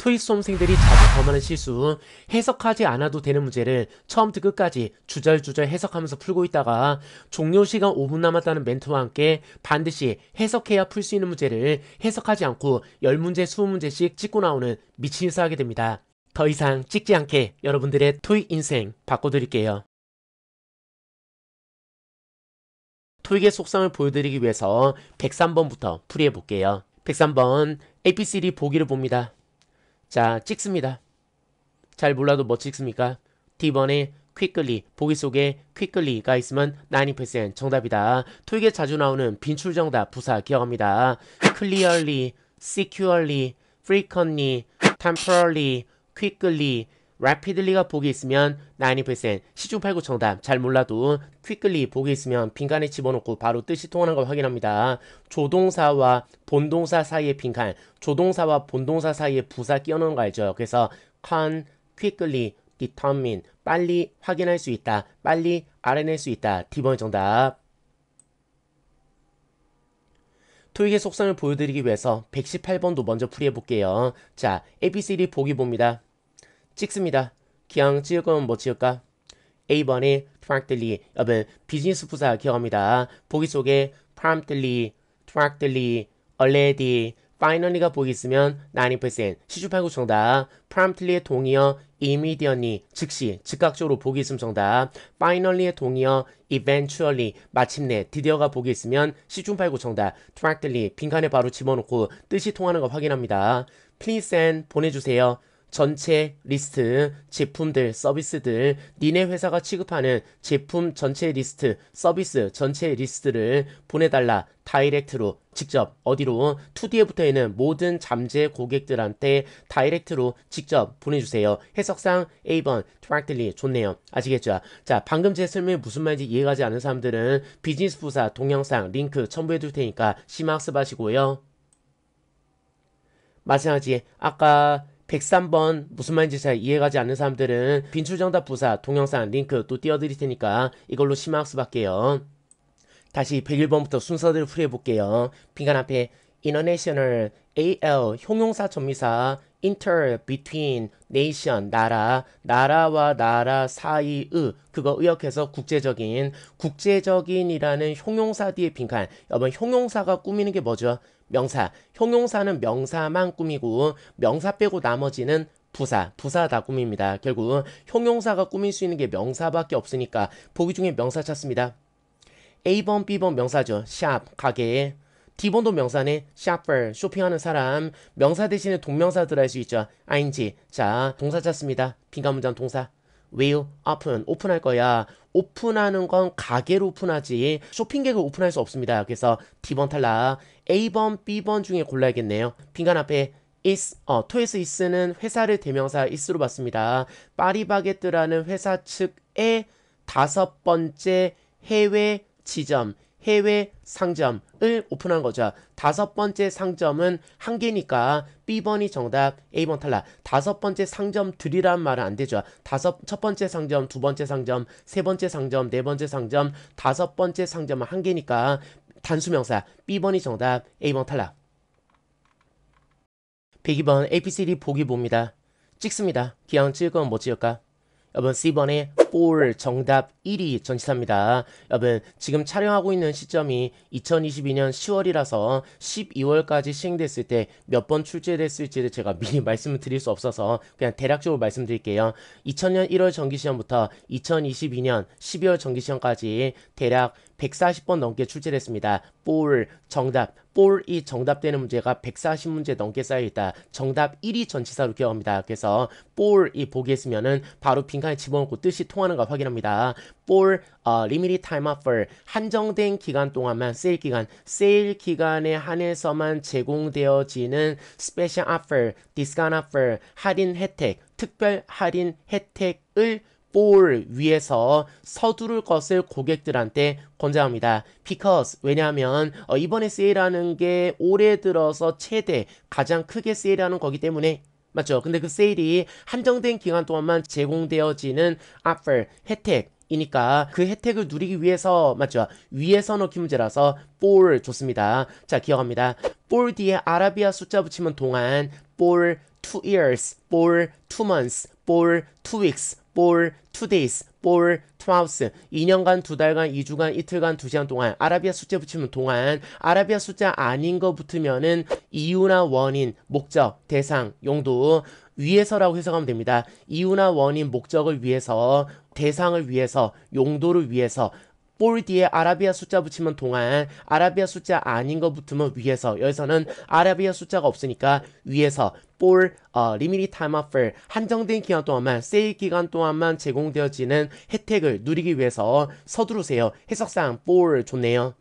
토익 수험생들이 자주 범하는 실수, 해석하지 않아도 되는 문제를 처음부터 끝까지 주절주절 해석하면서 풀고 있다가 종료 시간 5분 남았다는 멘트와 함께 반드시 해석해야 풀 수 있는 문제를 해석하지 않고 10문제, 20문제씩 찍고 나오는 미친 사하게 됩니다. 더 이상 찍지 않게 여러분들의 토익 인생 바꿔드릴게요. 토익의 속성을 보여드리기 위해서 103번부터 풀이해볼게요. 103번 ABCD 보기를 봅니다. 자, 찍습니다. 잘 몰라도 뭐 찍습니까? D번에 퀵글리, 보기 속에 퀵글리가 있으면 90% 정답이다. 토익에 자주 나오는 빈출 정답 부사 기억합니다. clearly, securely, frequently, temporarily, quickly, rapidly가 보기 있으면 90% 시중 팔구 정답 잘 몰라도 quickly 복이 있으면 빈칸에 집어넣고 바로 뜻이 통하는 걸 확인합니다. 조동사와 본동사 사이의 빈칸, 조동사와 본동사 사이의 부사 끼어넣은거 알죠? 그래서 can quickly determine 빨리 확인할 수 있다, 빨리 알아낼 수 있다. D번의 정답. 토익의 속성을 보여드리기 위해서 118번도 먼저 풀이해볼게요. 자, ABCD 보기 봅니다. 찍습니다. 기왕 찍을 거면 뭐 찍을까? A번에 promptly 여러분 비즈니스 부사 기억합니다. 보기 속에 promptly, promptly, already, finally가 보기 있으면 90% 시주팔구 정답 promptly의 동의어 immediately 즉시 즉각적으로 보기 있음 정답 finally의 동의어 eventually 마침내 드디어가 보기 있으면 시중팔구 정답 directly 빈칸에 바로 집어넣고 뜻이 통하는 거 확인합니다. please s n d 보내주세요. 전체 리스트, 제품들, 서비스들, 니네 회사가 취급하는 제품 전체 리스트, 서비스 전체 리스트를 보내달라. 다이렉트로 직접 어디로 2D에 붙어있는 모든 잠재 고객들한테 다이렉트로 직접 보내주세요. 해석상 A번 d i r 리 좋네요. 아시겠죠? 자 방금 제 설명이 무슨 말인지 이해가지 않은 사람들은 비즈니스 부사 동영상 링크 첨부해둘 테니까 심학습하시고요. 마찬가지 아까 103번 무슨 말인지 잘 이해가지 않는 사람들은 빈출 정답 부사, 동영상, 링크 또 띄워드릴 테니까 이걸로 심화학습할게요. 다시 101번부터 순서대로 풀이해볼게요. 빈칸 앞에 international, al, 형용사, 전미사, inter, between, nation, 나라, 나라와 나라 사이의 그거 의역해서 국제적인, 국제적인이라는 형용사 뒤에 빈칸. 여러분 형용사가 꾸미는 게 뭐죠? 명사, 형용사는 명사만 꾸미고 명사 빼고 나머지는 부사, 부사 다 꾸밉니다. 결국 형용사가 꾸밀 수 있는 게 명사밖에 없으니까 보기 중에 명사 찾습니다. A번, B번 명사죠. 샵, 가게. D번도 명사네. s h 쇼핑하는 사람. 명사 대신에 동명사 들어갈 수 있죠. ing. 자, 동사 찾습니다. 빈가 문장 동사. will open, 오픈할 거야. 오픈하는 건 가게를 오픈하지 쇼핑객을 오픈할 수 없습니다. 그래서 D번 탈락. A번, B번 중에 골라야겠네요. 빈칸 앞에 is, 어, 토에스 is는 회사를 대명사 is로 봤습니다. 파리바게뜨라는 회사 측의 다섯 번째 해외 지점, 해외 상점을 오픈한 거죠. 다섯 번째 상점은 한 개니까 B번이 정답, A번 탈락. 다섯 번째 상점들이란 말은 안 되죠. 다섯 첫 번째 상점, 두 번째 상점, 세 번째 상점, 네 번째 상점, 다섯 번째 상점은 한 개니까 단수명사 B번이 정답 A번 탈락 102번 ABCD 보기 봅니다. 찍습니다. 기왕 찍을 건뭐 찍을까? 여번 C번에 올 정답 1위 전시사입니다. 여러분 지금 촬영하고 있는 시점이 2022년 10월이라서 12월까지 시행됐을 때 몇 번 출제됐을지를 제가 미리 말씀을 드릴 수 없어서 그냥 대략적으로 말씀드릴게요. 2000년 1월 정기시험부터 2022년 12월 정기시험까지 대략 140번 넘게 출제됐습니다. 볼 정답 볼이 정답되는 문제가 140문제 넘게 쌓여있다. 정답 1위 전치사로 기억합니다. 그래서 볼이 보기 했으면 바로 빈칸에 집어넣고 뜻이 통 통하는가 확인합니다. for uh, limited time offer 한정된 기간 동안만 세일 기간 세일 기간에 한해서만 제공되어지는 special offer, discount offer 할인 혜택, 특별 할인 혜택을 for 위해서 서두를 것을 고객들한테 권장합니다. because 왜냐하면 어, 이번에 세일하는 게 올해 들어서 최대 가장 크게 세일하는 거기 때문에 맞죠? 근데 그 세일이 한정된 기간 동안만 제공되어지는 offer, 혜택, 이니까 그 혜택을 누리기 위해서 맞죠 위에서 넣기 문제라서 볼 좋습니다 자 기억합니다 볼 뒤에 아라비아 숫자 붙이면 동안 볼 two years 볼 two months 볼 two weeks 볼 two days 볼투 r 우스 2년간 두 달간 2주간 이틀간 2시간 동안 아라비아 숫자 붙이면 동안 아라비아 숫자 아닌 거 붙으면은 이유나 원인 목적 대상 용도 위에서라고 해석하면 됩니다. 이유나 원인 목적을 위해서 대상을 위해서 용도를 위해서 볼 뒤에 아라비아 숫자 붙이면 동안 아라비아 숫자 아닌 거 붙으면 위에서 여기서는 아라비아 숫자가 없으니까 위에서 볼 어, 리미리 타임 오플 한정된 기간 동안만 세일 기간 동안만 제공되어지는 혜택을 누리기 위해서 서두르세요 해석상 볼 좋네요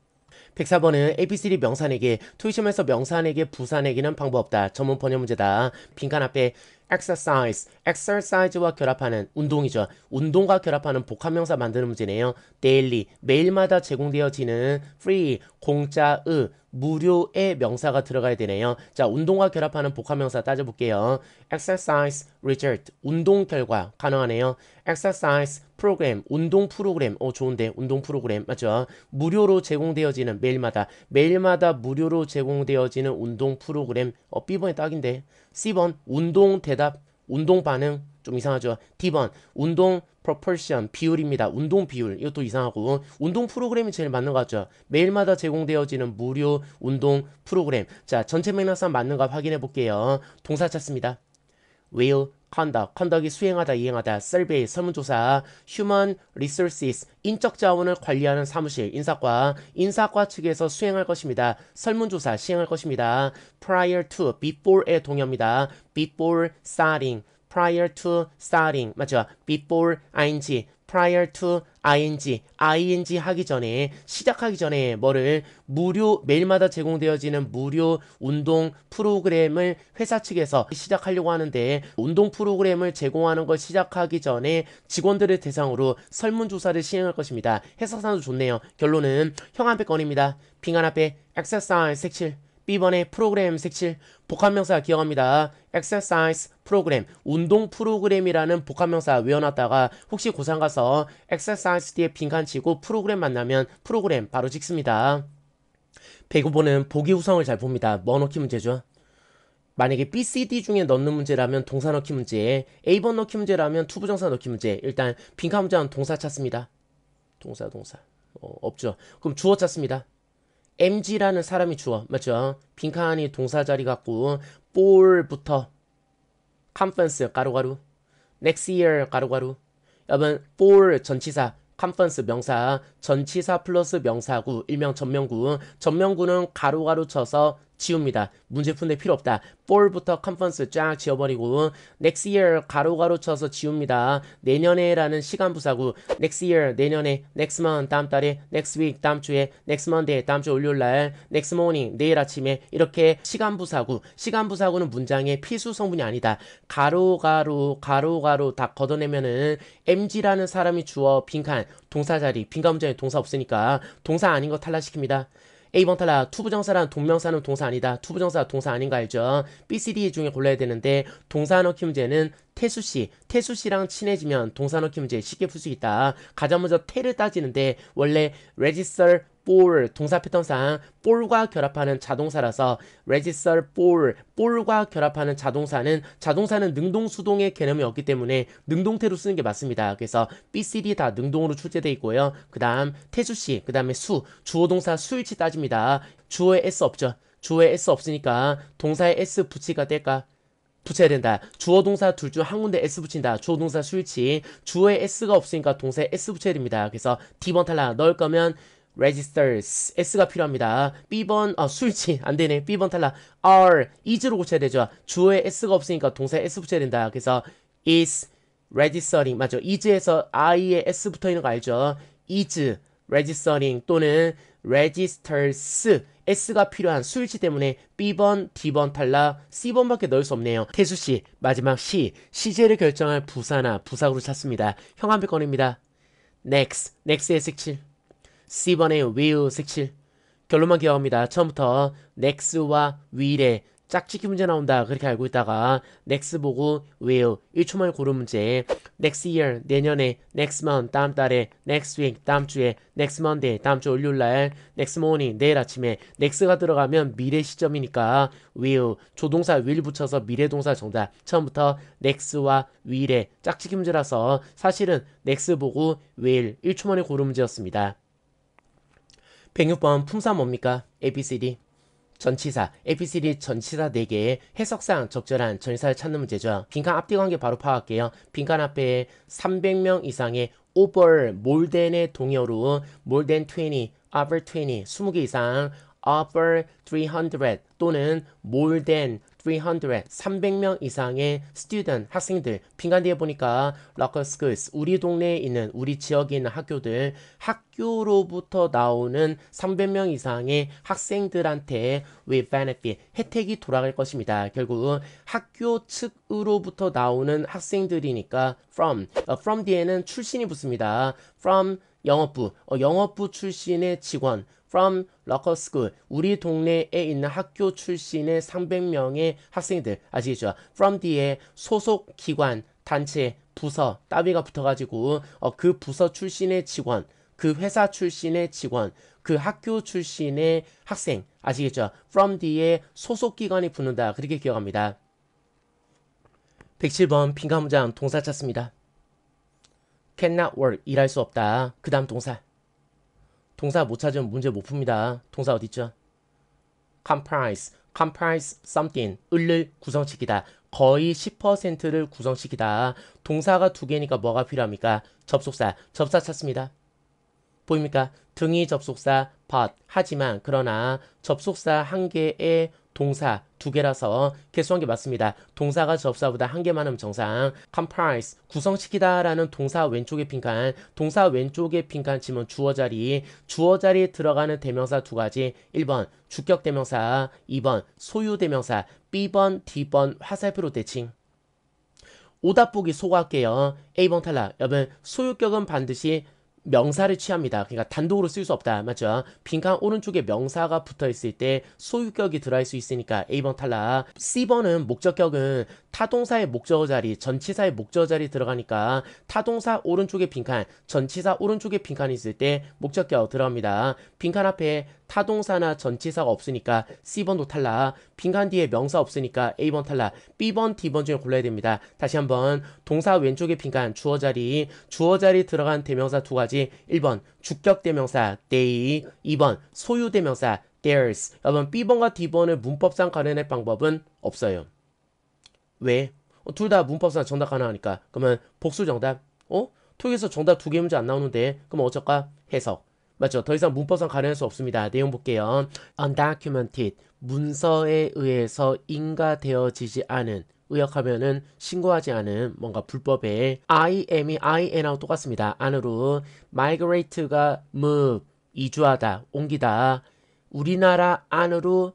104번은 ABCD 명산에게 투이심에서 명산에게 부산에게는 방법 없다 전문 번역 문제다 빈칸 앞에 exercise, exercise와 결합하는 운동이죠. 운동과 결합하는 복합명사 만드는 문제네요. daily, 매일마다 제공되어지는 free, 공짜의 무료의 명사가 들어가야 되네요. 자, 운동과 결합하는 복합명사 따져볼게요. exercise result 운동 결과 가능하네요. exercise 프로그램 운동 프로그램 어 좋은데 운동 프로그램 맞죠? 무료로 제공되어지는 매일마다 매일마다 무료로 제공되어지는 운동 프로그램 어 B번에 딱인데 C번 운동 대답 운동 반응 좀 이상하죠. D번 운동 proportion 비율입니다. 운동 비율 이것도 이상하고 운동 프로그램이 제일 맞는 것 같죠. 매일마다 제공되어지는 무료 운동 프로그램 자 전체 맥락상 맞는가 확인해 볼게요. 동사 찾습니다. will conduct, conduct이 수행하다, 이행하다, survey, 설문조사, human resources, 인적 자원을 관리하는 사무실, 인사과, 인사과 측에서 수행할 것입니다. 설문조사, 시행할 것입니다. prior to, before의 동의합니다. before starting, prior to starting 맞죠? before ing prior to ing ing 하기 전에 시작하기 전에 뭐를 무료 매일마다 제공되어지는 무료 운동 프로그램을 회사 측에서 시작하려고 하는데 운동 프로그램을 제공하는 걸 시작하기 전에 직원들을 대상으로 설문조사를 시행할 것입니다. 회사상도 좋네요. 결론은 형한패 건입니다. 빙한 앞에 exercise 색칠 B번의 프로그램 색칠 복합명사 기억합니다. exercise 프로그램 운동 프로그램이라는 복합명사 외워놨다가 혹시 고상 가서 exercise 뒤에 빈칸 치고 프로그램 만나면 프로그램 바로 찍습니다. 105번은 보기 후성을잘 봅니다. 뭐 넣기 문제죠? 만약에 B, C, D 중에 넣는 문제라면 동사 넣기 문제, A번 넣기 문제라면 투부정사 넣기 문제. 일단 빈칸 문제는 동사 찾습니다. 동사, 동사. 어, 없죠. 그럼 주어 찾습니다. MG라는 사람이 주어. 맞죠? 빈칸이 동사 자리 같고 볼부터 컨퍼런스 가루가루넥 e x t 가루가루 여러분 볼 전치사 컨퍼런스 명사 전치사 플러스 명사구 일명 전명구 전명구는 가루가루 쳐서 지웁니다. 문제 푼데 필요 없다. 볼부터 컨퍼런스 쫙 지워버리고 next year 가로 가로 쳐서 지웁니다. 내년에라는 시간 부사구 next year 내년에 next month 다음 달에 next week 다음 주에 next monday 다음 주 월요일 날 next morning 내일 아침에 이렇게 시간 부사구 시간 부사구는 문장의 필수 성분이 아니다. 가로 가로 가로 가로 다 걷어내면은 mg라는 사람이 주어 빈칸 동사 자리 빈칸 문장에 동사 없으니까 동사 아닌 거 탈락시킵니다. A번 탈락. 투부정사란 동명사는 동사 아니다. 투부정사 동사 아닌 거 알죠? B, C, D 중에 골라야 되는데 동사 넣기 문제는 태수 씨, 태수 씨랑 친해지면 동사 넣기 문제 쉽게 풀 수 있다. 가장 먼저 태를 따지는데 원래 register b a l 동사 패턴상 b a l 과 결합하는 자동사라서 register ball b a 과 결합하는 자동사는 자동사는 능동 수동의 개념이 없기 때문에 능동태로 쓰는 게 맞습니다. 그래서 B, C, D 다 능동으로 출제돼 있고요. 그 다음 태수씨 그 다음에 수 주어 동사 수일치 따집니다. 주어에 S 없죠. 주어에 S 없으니까 동사에 S 붙이가 될까? 붙여야 된다. 주어 동사 둘 중 한 군데 s 붙인다. 주어 동사 수일치. 주어에 s가 없으니까 동사에 s 붙여야 됩니다. 그래서 D번 탈락. 넣을 거면 registers s가 필요합니다. B번 아 어, 술지 안 되네. B번 탈락. r e is로 고쳐야 되죠. 주어에 s가 없으니까 동사에 s 붙여야 된다. 그래서 is registering 맞죠? is에서 i에 s 붙어 있는 거 알죠? is registering 또는 registers S가 필요한 수일치 때문에 B번, D번 탈락, C번밖에 넣을 수 없네요. 태수씨, 마지막 C, c 제를 결정할 부사나 부사구를 찾습니다. 형한표 권입니다 Next, Next의 색칠. C번의 will 색칠 결론만 기억합니다. 처음부터 next와 will의 짝짓기 문제 나온다 그렇게 알고 있다가 next 보고 will 1초만에 고른 문제 next year 내년에 next month 다음 달에 next week 다음 주에 next monday 다음 주 월요일날 next morning 내일 아침에 next가 들어가면 미래 시점이니까 will 조동사 will 붙여서 미래 동사 정답 처음부터 next와 will의 짝짓기 문제라서 사실은 next 보고 will 1초만에 고른 문제였습니다. 106번 품사 뭡니까? ABCD 전치사, ABCD 전치사 4개의 해석상 적절한 전치사를 찾는 문제죠. 빈칸 앞뒤 관계 바로 파악할게요. 빈칸 앞에 300명 이상의 over, m o 의 동요로 more t h 20, over 20, 20개 이상 over 300 또는 몰덴 300, 300명 이상의 student, 학생들 빙간대에 보니까 local schools, 우리 동네에 있는 우리 지역에 있는 학교들 학교로부터 나오는 300명 이상의 학생들한테 we benefit, 혜택이 돌아갈 것입니다. 결국 학교 측으로부터 나오는 학생들이니까 from, uh, from 뒤에는 출신이 붙습니다. from 영업부, 어, 영업부 출신의 직원, from local school, 우리 동네에 있는 학교 출신의 300명의 학생들, 아시겠죠? from 뒤에 소속 기관, 단체, 부서, 따위가 붙어가지고 어, 그 부서 출신의 직원, 그 회사 출신의 직원, 그 학교 출신의 학생, 아시겠죠? from 뒤에 소속 기관이 붙는다. 그렇게 기억합니다. 107번 빈가 문장 동사 찾습니다. cannot work 일할 수 없다. 그 다음 동사 동사 못 찾으면 문제 못 풉니다. 동사 어디있죠 comprise comprise something 을를 구성시키다. 거의 10%를 구성시키다. 동사가 두 개니까 뭐가 필요합니까? 접속사. 접사 찾습니다. 보입니까? 등이 접속사 but 하지만 그러나 접속사 한 개에 동사 두 개라서 개수한 게 맞습니다. 동사가 접사보다 한 개 많음 정상. comprise 구성시키다라는 동사 왼쪽에 빈칸, 동사 왼쪽에 빈칸 치면 주어 자리, 주어 자리에 들어가는 대명사 두 가지. 1번 주격 대명사, 2번 소유 대명사, B번, D번 화살표로 대칭. 오답 보기 소화할게요. A번 탈락. 여러분 소유격은 반드시 명사를 취합니다. 그러니까 단독으로 쓸 수 없다. 맞죠? 빈칸 오른쪽에 명사가 붙어 있을 때 소유격이 들어갈 수 있으니까 A번 탈락. C번은 목적격은 타동사의 목적어 자리, 전치사의 목적어 자리 들어가니까 타동사 오른쪽에 빈칸, 전치사 오른쪽에 빈칸이 있을 때 목적격 들어갑니다. 빈칸 앞에 타동사나 전치사가 없으니까 C번도 탈라 빈칸 뒤에 명사 없으니까 A번 탈라 B번, D번 중에 골라야 됩니다. 다시 한번 동사 왼쪽에 빈칸, 주어 자리, 주어 자리 들어간 대명사 두 가지, 1번 주격 대명사 they, 2번 소유 대명사 theirs. 여러분 B번과 D번을 문법상 가려낼 방법은 없어요. 왜? 어, 둘다 문법상 정답 가능하니까. 그러면 복수 정답. 어? 토익에서 정답 두 개 문제 안 나오는데 그럼 어쩔까? 해석. 맞죠? 더 이상 문법상 가능할수 없습니다. 내용 볼게요. undocumented 문서에 의해서 인가되어지지 않은 의역하면은 신고하지 않은 뭔가 불법의 I am이 I am하고 똑같습니다. 안으로 migrate가 move 이주하다 옮기다 우리나라 안으로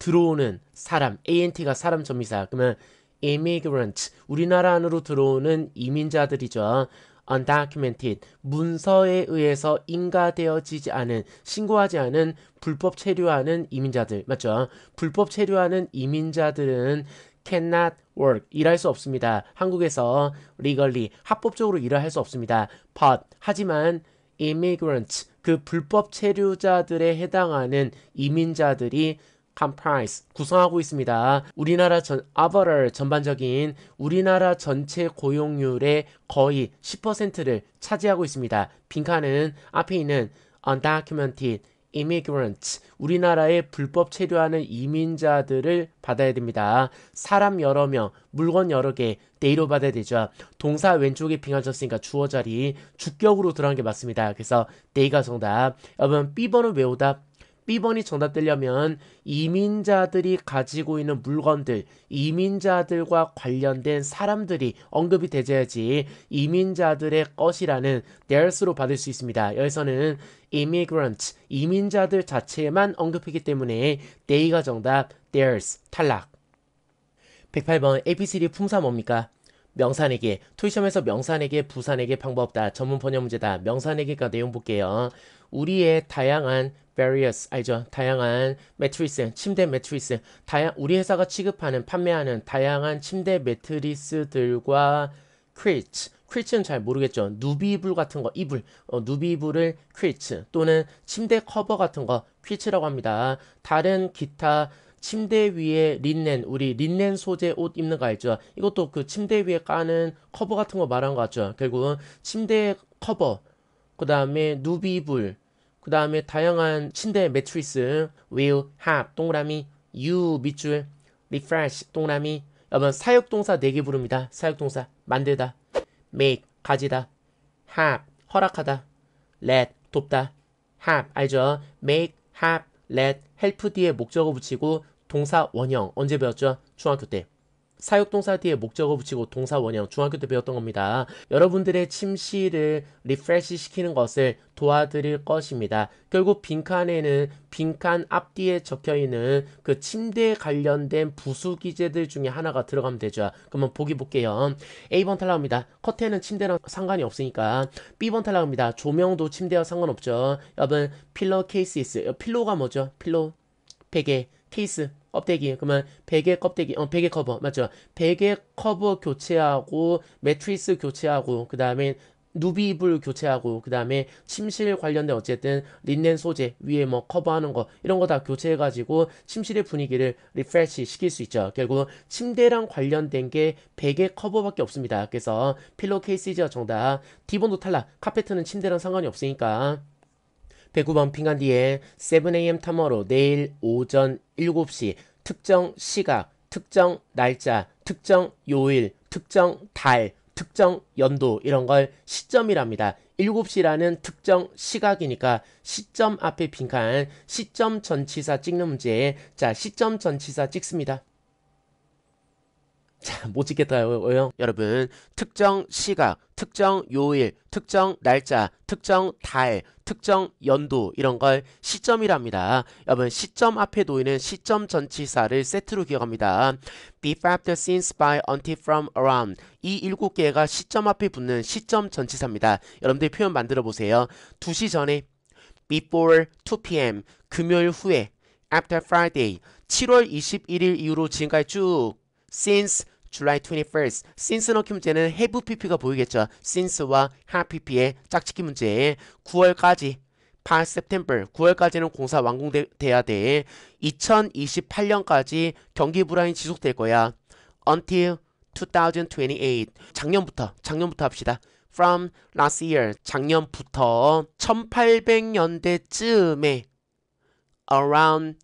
들어오는 사람 ant가 사람 점이사 그러면 immigrant 우리나라 안으로 들어오는 이민자들이죠. undocumented 문서에 의해서 인가되어지지 않은 신고하지 않은 불법 체류하는 이민자들 맞죠? 불법 체류하는 이민자들은 cannot work 일할 수 없습니다. 한국에서 legally 합법적으로 일을 할수 없습니다. but 하지만 immigrants 그 불법 체류자들에 해당하는 이민자들이 comprise 구성하고 있습니다. 우리나라 전 overall 전반적인 우리나라 전체 고용률의 거의 10%를 차지하고 있습니다. 빈칸은 앞에 있는 undocumented immigrants 우리나라에 불법 체류하는 이민자들을 받아야 됩니다. 사람 여러 명, 물건 여러 개, 데이로 받아야 되죠. 동사 왼쪽에 빙하 졌으니까 주어 자리 주격으로 들어간 게 맞습니다. 그래서 데이가 정답. 여러분 B번은 외우다 B번이 정답되려면 이민자들이 가지고 있는 물건들, 이민자들과 관련된 사람들이 언급이 되져야지 이민자들의 것이라는 theirs로 받을 수 있습니다. 여기서는 immigrant, 이민자들 자체만 언급했기 때문에 they가 정답, theirs, 탈락. 108번 ABCD 품사 뭡니까? 명산에게 토이점에서 명산에게 부산에게 방법다 전문 번역 문제다 명산에게가 내용 볼게요. 우리의 다양한 various 알죠? 다양한 매트리스, 침대 매트리스, 다양 우리 회사가 취급하는 판매하는 다양한 침대 매트리스들과 c r a 크리츠는 잘 모르겠죠. 누비 불 같은 거, 이불, 어, 누비 불을 크리츠 또는 침대 커버 같은 거 크리츠라고 합니다. 다른 기타 침대 위에 린넨 우리 린넨 소재 옷 입는 거 알죠? 이것도 그 침대 위에 까는 커버 같은 거 말한 거 같죠? 결국은 침대 커버 그 다음에 누비불 그 다음에 다양한 침대 매트리스 will have 동그라미 you 밑줄 refresh 동그라미 여러분 사역동사 4개 부릅니다. 사역동사 만들다 make 가지다 have 허락하다 let 돕다 have 알죠? make have let, help 뒤에 목적어 붙이고 동사 원형 언제 배웠죠? 중학교 때 사역동사 뒤에 목적어 붙이고 동사 원형 중학교 때 배웠던 겁니다. 여러분들의 침실을 리프레시 시키는 것을 도와드릴 것입니다. 결국 빈칸에는 빈칸 앞뒤에 적혀있는 그 침대에 관련된 부수 기재들 중에 하나가 들어가면 되죠. 그러면 보기 볼게요. A번 탈락입니다. 커튼은 침대랑 상관이 없으니까 B번 탈락입니다. 조명도 침대와 상관없죠. 여러분 필러 케이스 있어요. 필로가 뭐죠? 필로 베개 케이스 껍데기 그러면 베개 껍데기 어 베개 커버 맞죠 베개 커버 교체하고 매트리스 교체하고 그 다음에 누비 불 교체하고 그 다음에 침실 관련된 어쨌든 린넨 소재 위에 뭐 커버하는 거 이런 거 다 교체해가지고 침실의 분위기를 리프레시 시킬 수 있죠. 결국 침대랑 관련된 게 베개 커버밖에 없습니다. 그래서 필로 케이스이죠 정답. 디본도 탈락. 카페트는 침대랑 상관이 없으니까. 배구 범핑한 뒤에 7am 탐험으로 내일 오전 7시 특정 시각, 특정 날짜, 특정 요일, 특정 달, 특정 연도 이런 걸 시점이랍니다. 7시라는 특정 시각이니까 시점 앞에 빈칸 시점 전치사 찍는 문제에 자 시점 전치사 찍습니다. 자, 못 찍겠다요, 여러분. 특정 시각, 특정 요일, 특정 날짜, 특정 달, 특정 연도 이런 걸 시점이랍니다. 여러분 시점 앞에 놓이는 시점 전치사를 세트로 기억합니다. b e f a f t since, by, until, from, around 이 일곱 개가 시점 앞에 붙는 시점 전치사입니다. 여러분들 표현 만들어 보세요. 2시 전에 before 2pm 금요일 후에 after Friday 7월 21일 이후로 지금까지 쭉 since July 21st. since 넣기 문제는 have pp가 보이겠죠. since와 have pp의 짝짓기 문제에 9월까지 past September 9월까지는 공사 완공돼야 돼. 2028년까지 경기 불안이 지속될 거야. until 2028 작년부터 작년부터 합시다. from last year 작년부터 1800년대쯤에 around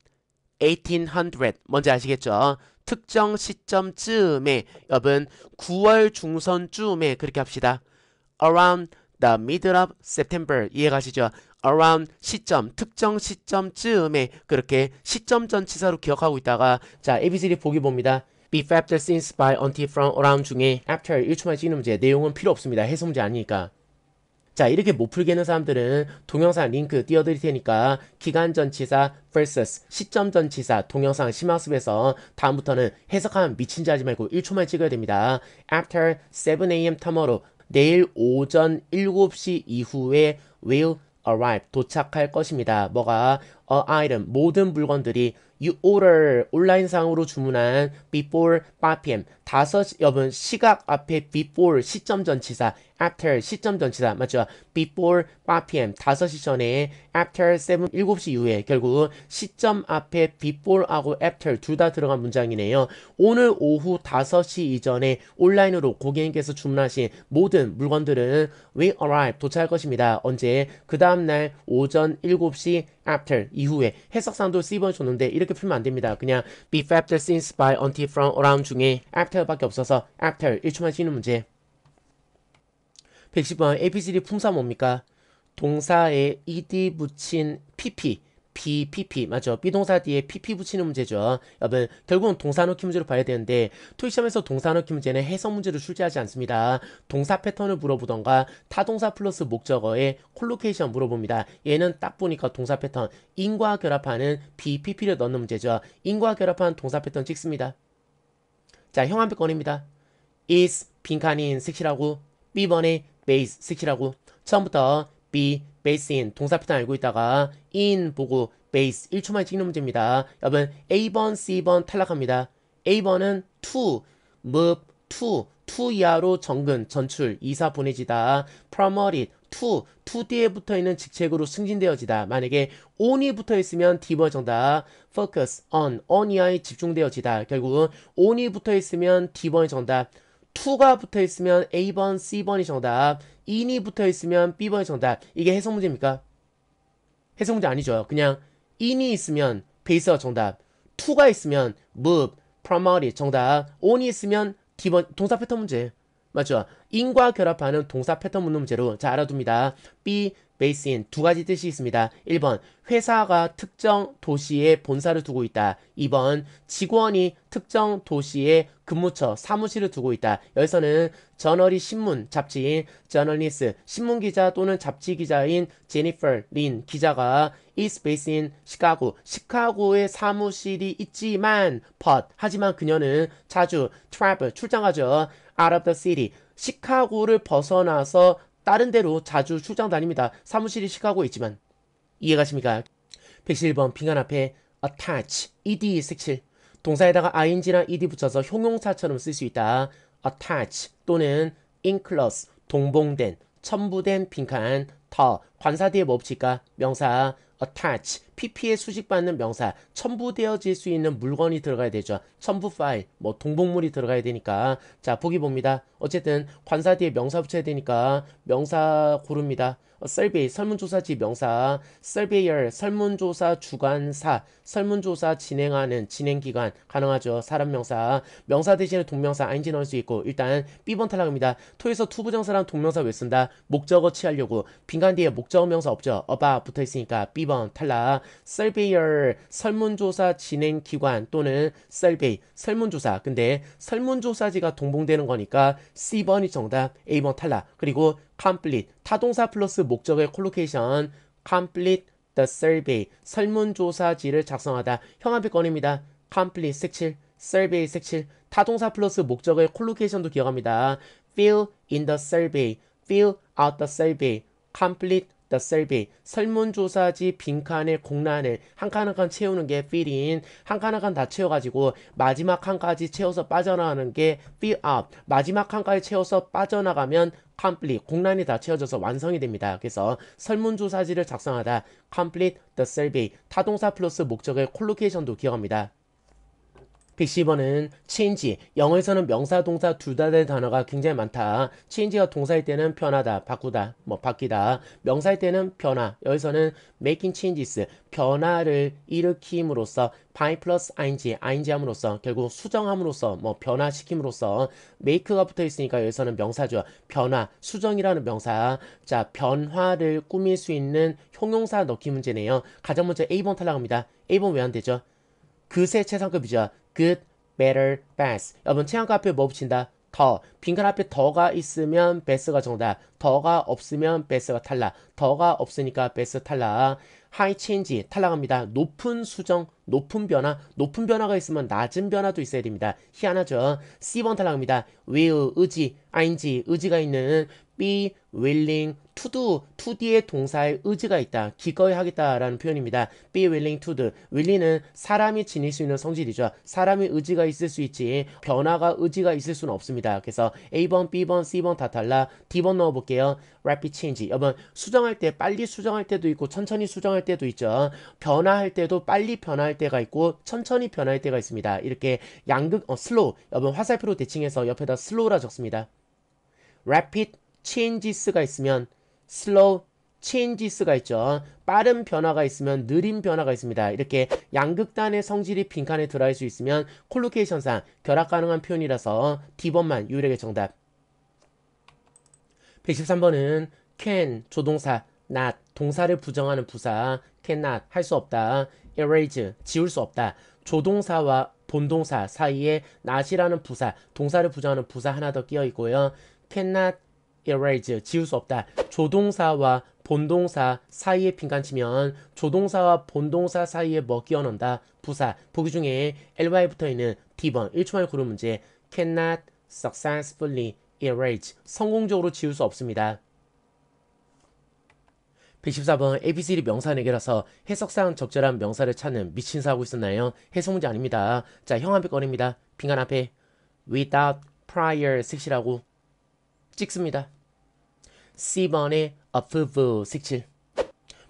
1800 뭔지 아시겠죠? 특정 시점쯤에 여러분 9월 중순쯤에 그렇게 합시다. around the middle of September 이해가시죠? around 시점, 특정 시점쯤에 그렇게 시점 전치사로 기억하고 있다가 자 ABCD 보기 봅니다. be a c t o r since by until from around 중에 after 1초만 찍는 문제 내용은 필요 없습니다. 해소 문제 아니니까 자 이렇게 못 풀겠는 사람들은 동영상 링크 띄워드릴 테니까 기간 전치사 vs 시점 전치사 동영상 심화습에서 다음부터는 해석하면 미친 지 하지 말고 1초만 찍어야 됩니다. After 7am tomorrow 내일 오전 7시 이후에 will arrive 도착할 것입니다. 뭐가 a item 모든 물건들이 you order 온라인상으로 주문한 before 5pm 5시 여분 시각 앞에 before 시점 전치사 after 시점 전치다 맞죠? before 5pm 5시 전에 after 7 7시 이후에 결국 시점 앞에 before하고 after 둘 다 들어간 문장이네요. 오늘 오후 5시 이전에 온라인으로 고객님께서 주문하신 모든 물건들은 will arrive 도착할 것입니다. 언제? 그 다음날 오전 7시 after 이후에 해석상도 C번 줬는데 이렇게 풀면 안됩니다. 그냥 before after since by until from around 중에 after밖에 없어서 after 1초만 쉬는 문제 110번 ABCD 품사 뭡니까? 동사에 ed 붙인 pp BPP 맞죠? 비동사 뒤에 PP 붙이는 문제죠. 여러분 결국은 동사 넣기 문제로 봐야 되는데 토익 시험에서 동사 넣기 문제는 해석 문제로 출제하지 않습니다. 동사 패턴을 물어보던가 타동사 플러스 목적어의 콜로케이션 물어봅니다. 얘는 딱 보니까 동사 패턴 인과 결합하는 BPP를 넣는 문제죠. 인과 결합한 동사 패턴 찍습니다. 자, 형한표 권입니다 is 빈칸인 섹시라고 B번에 base 스키라고 처음부터 be base in 동사 패턴 알고 있다가 in 보고 base 1초 만 찍는 문제입니다. 여러분 A번, C번 탈락합니다. A번은 to, move, to, to 이하로 정근, 전출, 이사 보내지다, promoted, to, to 뒤에 붙어있는 직책으로 승진되어지다. 만약에 on이 붙어있으면 D번 정답, focus, on, on 이하에 집중되어지다. 결국 on이 붙어있으면 D번의 정답, t 가 붙어 있으면 A번, C번이 정답. in이 붙어 있으면 B번이 정답. 이게 해석 문제입니까? 해석 문제 아니죠. 그냥 in이 있으면 베이스가 정답. t 가 있으면 move, primary 정답. on이 있으면 D번 동사 패턴 문제. 맞죠? 인과 결합하는 동사 패턴 묻는 문제로 자 알아둡니다. B 베이스인 두 가지 뜻이 있습니다. 1번 회사가 특정 도시에 본사를 두고 있다. 2번 직원이 특정 도시에 근무처 사무실을 두고 있다. 여기서는 저널이 신문 잡지인 저널리스 신문 기자 또는 잡지 기자인 제니퍼 린 기자가 이스베이스인 시카고 시카고의 사무실이 있지만 but 하지만 그녀는 자주 트래블 출장 가죠. out of the city 시카고를 벗어나서 다른 데로 자주 출장 다닙니다. 사무실이 시카고에 있지만 이해가십니까? 111번 빙판 앞에 attach, ed 색칠 동사에다가 ing나 ed 붙여서 형용사처럼 쓸 수 있다. attach 또는 enclose 동봉된, 첨부된 빈칸 더 관사 뒤에 뭐 붙일까? 명사 attach PP에 수식받는 명사 첨부되어질 수 있는 물건이 들어가야 되죠. 첨부 파일, 뭐동봉물이 들어가야 되니까 자 보기 봅니다. 어쨌든 관사 뒤에 명사 붙여야 되니까 명사 고릅니다. 어, survey 설문조사지 명사, surveyor 설문조사 주관사, 설문조사 진행하는 진행기관 가능하죠. 사람 명사, 명사 대신에 동명사 ing 넣을 수 있고 일단 B번 탈락입니다. 토에서 투부정사랑 동명사 왜 쓴다? 목적어 취하려고 빈간 뒤에 목적어 명사 없죠. 어바 붙어 있으니까 B번 탈락. 셀베이얼 설문조사 진행 기관 또는 셀베이 설문조사 근데 설문조사지가 동봉되는 거니까 C번이 정답 A번 탈락 그리고 complete 타동사 플러스 목적의 콜로케이션 complete the survey 설문조사지를 작성하다 형합의 권입니다 complete 색칠 survey 색칠 타동사 플러스 목적의 콜로케이션도 기억합니다 fill in the survey fill out the survey complete The survey, 설문조사지 빈칸에 공란을 한 칸 한 칸 채우는 게 fill인 한 칸 한 칸 다 채워가지고 마지막 칸까지 채워서 빠져나가는 게 fill up 마지막 칸까지 채워서 빠져나가면 complete 공란이 다 채워져서 완성이 됩니다. 그래서 설문조사지를 작성하다 complete the survey 타동사 플러스 목적의 콜로케이션도 기억합니다. 1시버는 그 change, 영어에서는 명사, 동사 둘 다 될 단어가 굉장히 많다. change가 동사일 때는 변하다, 바꾸다, 뭐 바뀌다. 명사일 때는 변화, 여기서는 making changes, 변화를 일으킴으로써 by 플러스 ing, ing 함으로써 결국 수정함으로써 뭐 변화시킴으로써 make가 붙어 있으니까 여기서는 명사죠. 변화, 수정이라는 명사. 자, 변화를 꾸밀 수 있는 형용사 넣기 문제네요. 가장 먼저 A번 탈락합니다. A번 왜 안 되죠? 그새 최상급이죠. good, better, best. 여러분 최한가 앞에 뭐 붙인다? 더. 빈칸 앞에 더가 있으면 베스가 정답. 더가 없으면 베스가 탈락. 더가 없으니까 베스 탈락. 하이 체인지 탈락합니다. 높은 수정, 높은 변화, 높은 변화가 있으면 낮은 변화도 있어야 됩니다. 희한하죠. C번 탈락합니다. will 의지, ing 의지가 있는 be willing to do to d의 동사의 의지가 있다 기꺼이 하겠다라는 표현입니다 be willing to do willing은 사람이 지닐 수 있는 성질이죠 사람이 의지가 있을 수 있지 변화가 의지가 있을 수는 없습니다 그래서 A번 B번 C번 다 달라 D번 넣어볼게요 rapid change 여러분 수정할 때 빨리 수정할 때도 있고 천천히 수정할 때도 있죠 변화할 때도 빨리 변화할 때가 있고 천천히 변화할 때가 있습니다 이렇게 양극 어, 슬로우 여러분 화살표로 대칭해서 옆에다 슬로우라 적습니다 rapid changes가 있으면 slow changes가 있죠. 빠른 변화가 있으면 느린 변화가 있습니다. 이렇게 양극단의 성질이 빈칸에 들어갈 수 있으면 콜로케이션상 결합 가능한 표현이라서 D번만 유일하게 정답. 113번은 can 조동사 not 동사를 부정하는 부사 cannot 할 수 없다 erase 지울 수 없다 조동사와 본동사 사이에 not이라는 부사 동사를 부정하는 부사 하나 더 끼어 있고요 cannot erase 지울 수 없다. 조동사와 본동사 사이에 빈칸 치면 조동사와 본동사 사이에 뭐 끼어넣는다. 부사 보기 그 중에 ly 붙어 있는 D번 1초 만에 고른 문제 cannot successfully erase 성공적으로 지울 수 없습니다. 114번 ABCD 명사 4개라서 해석상 적절한 명사를 찾는 미친 사하고 있었나요? 해석 문제 아닙니다. 자, 형 앞에 꺼냅니다. 빈칸 앞에 without prior 셋이라고 찍습니다. C번의 approve, 17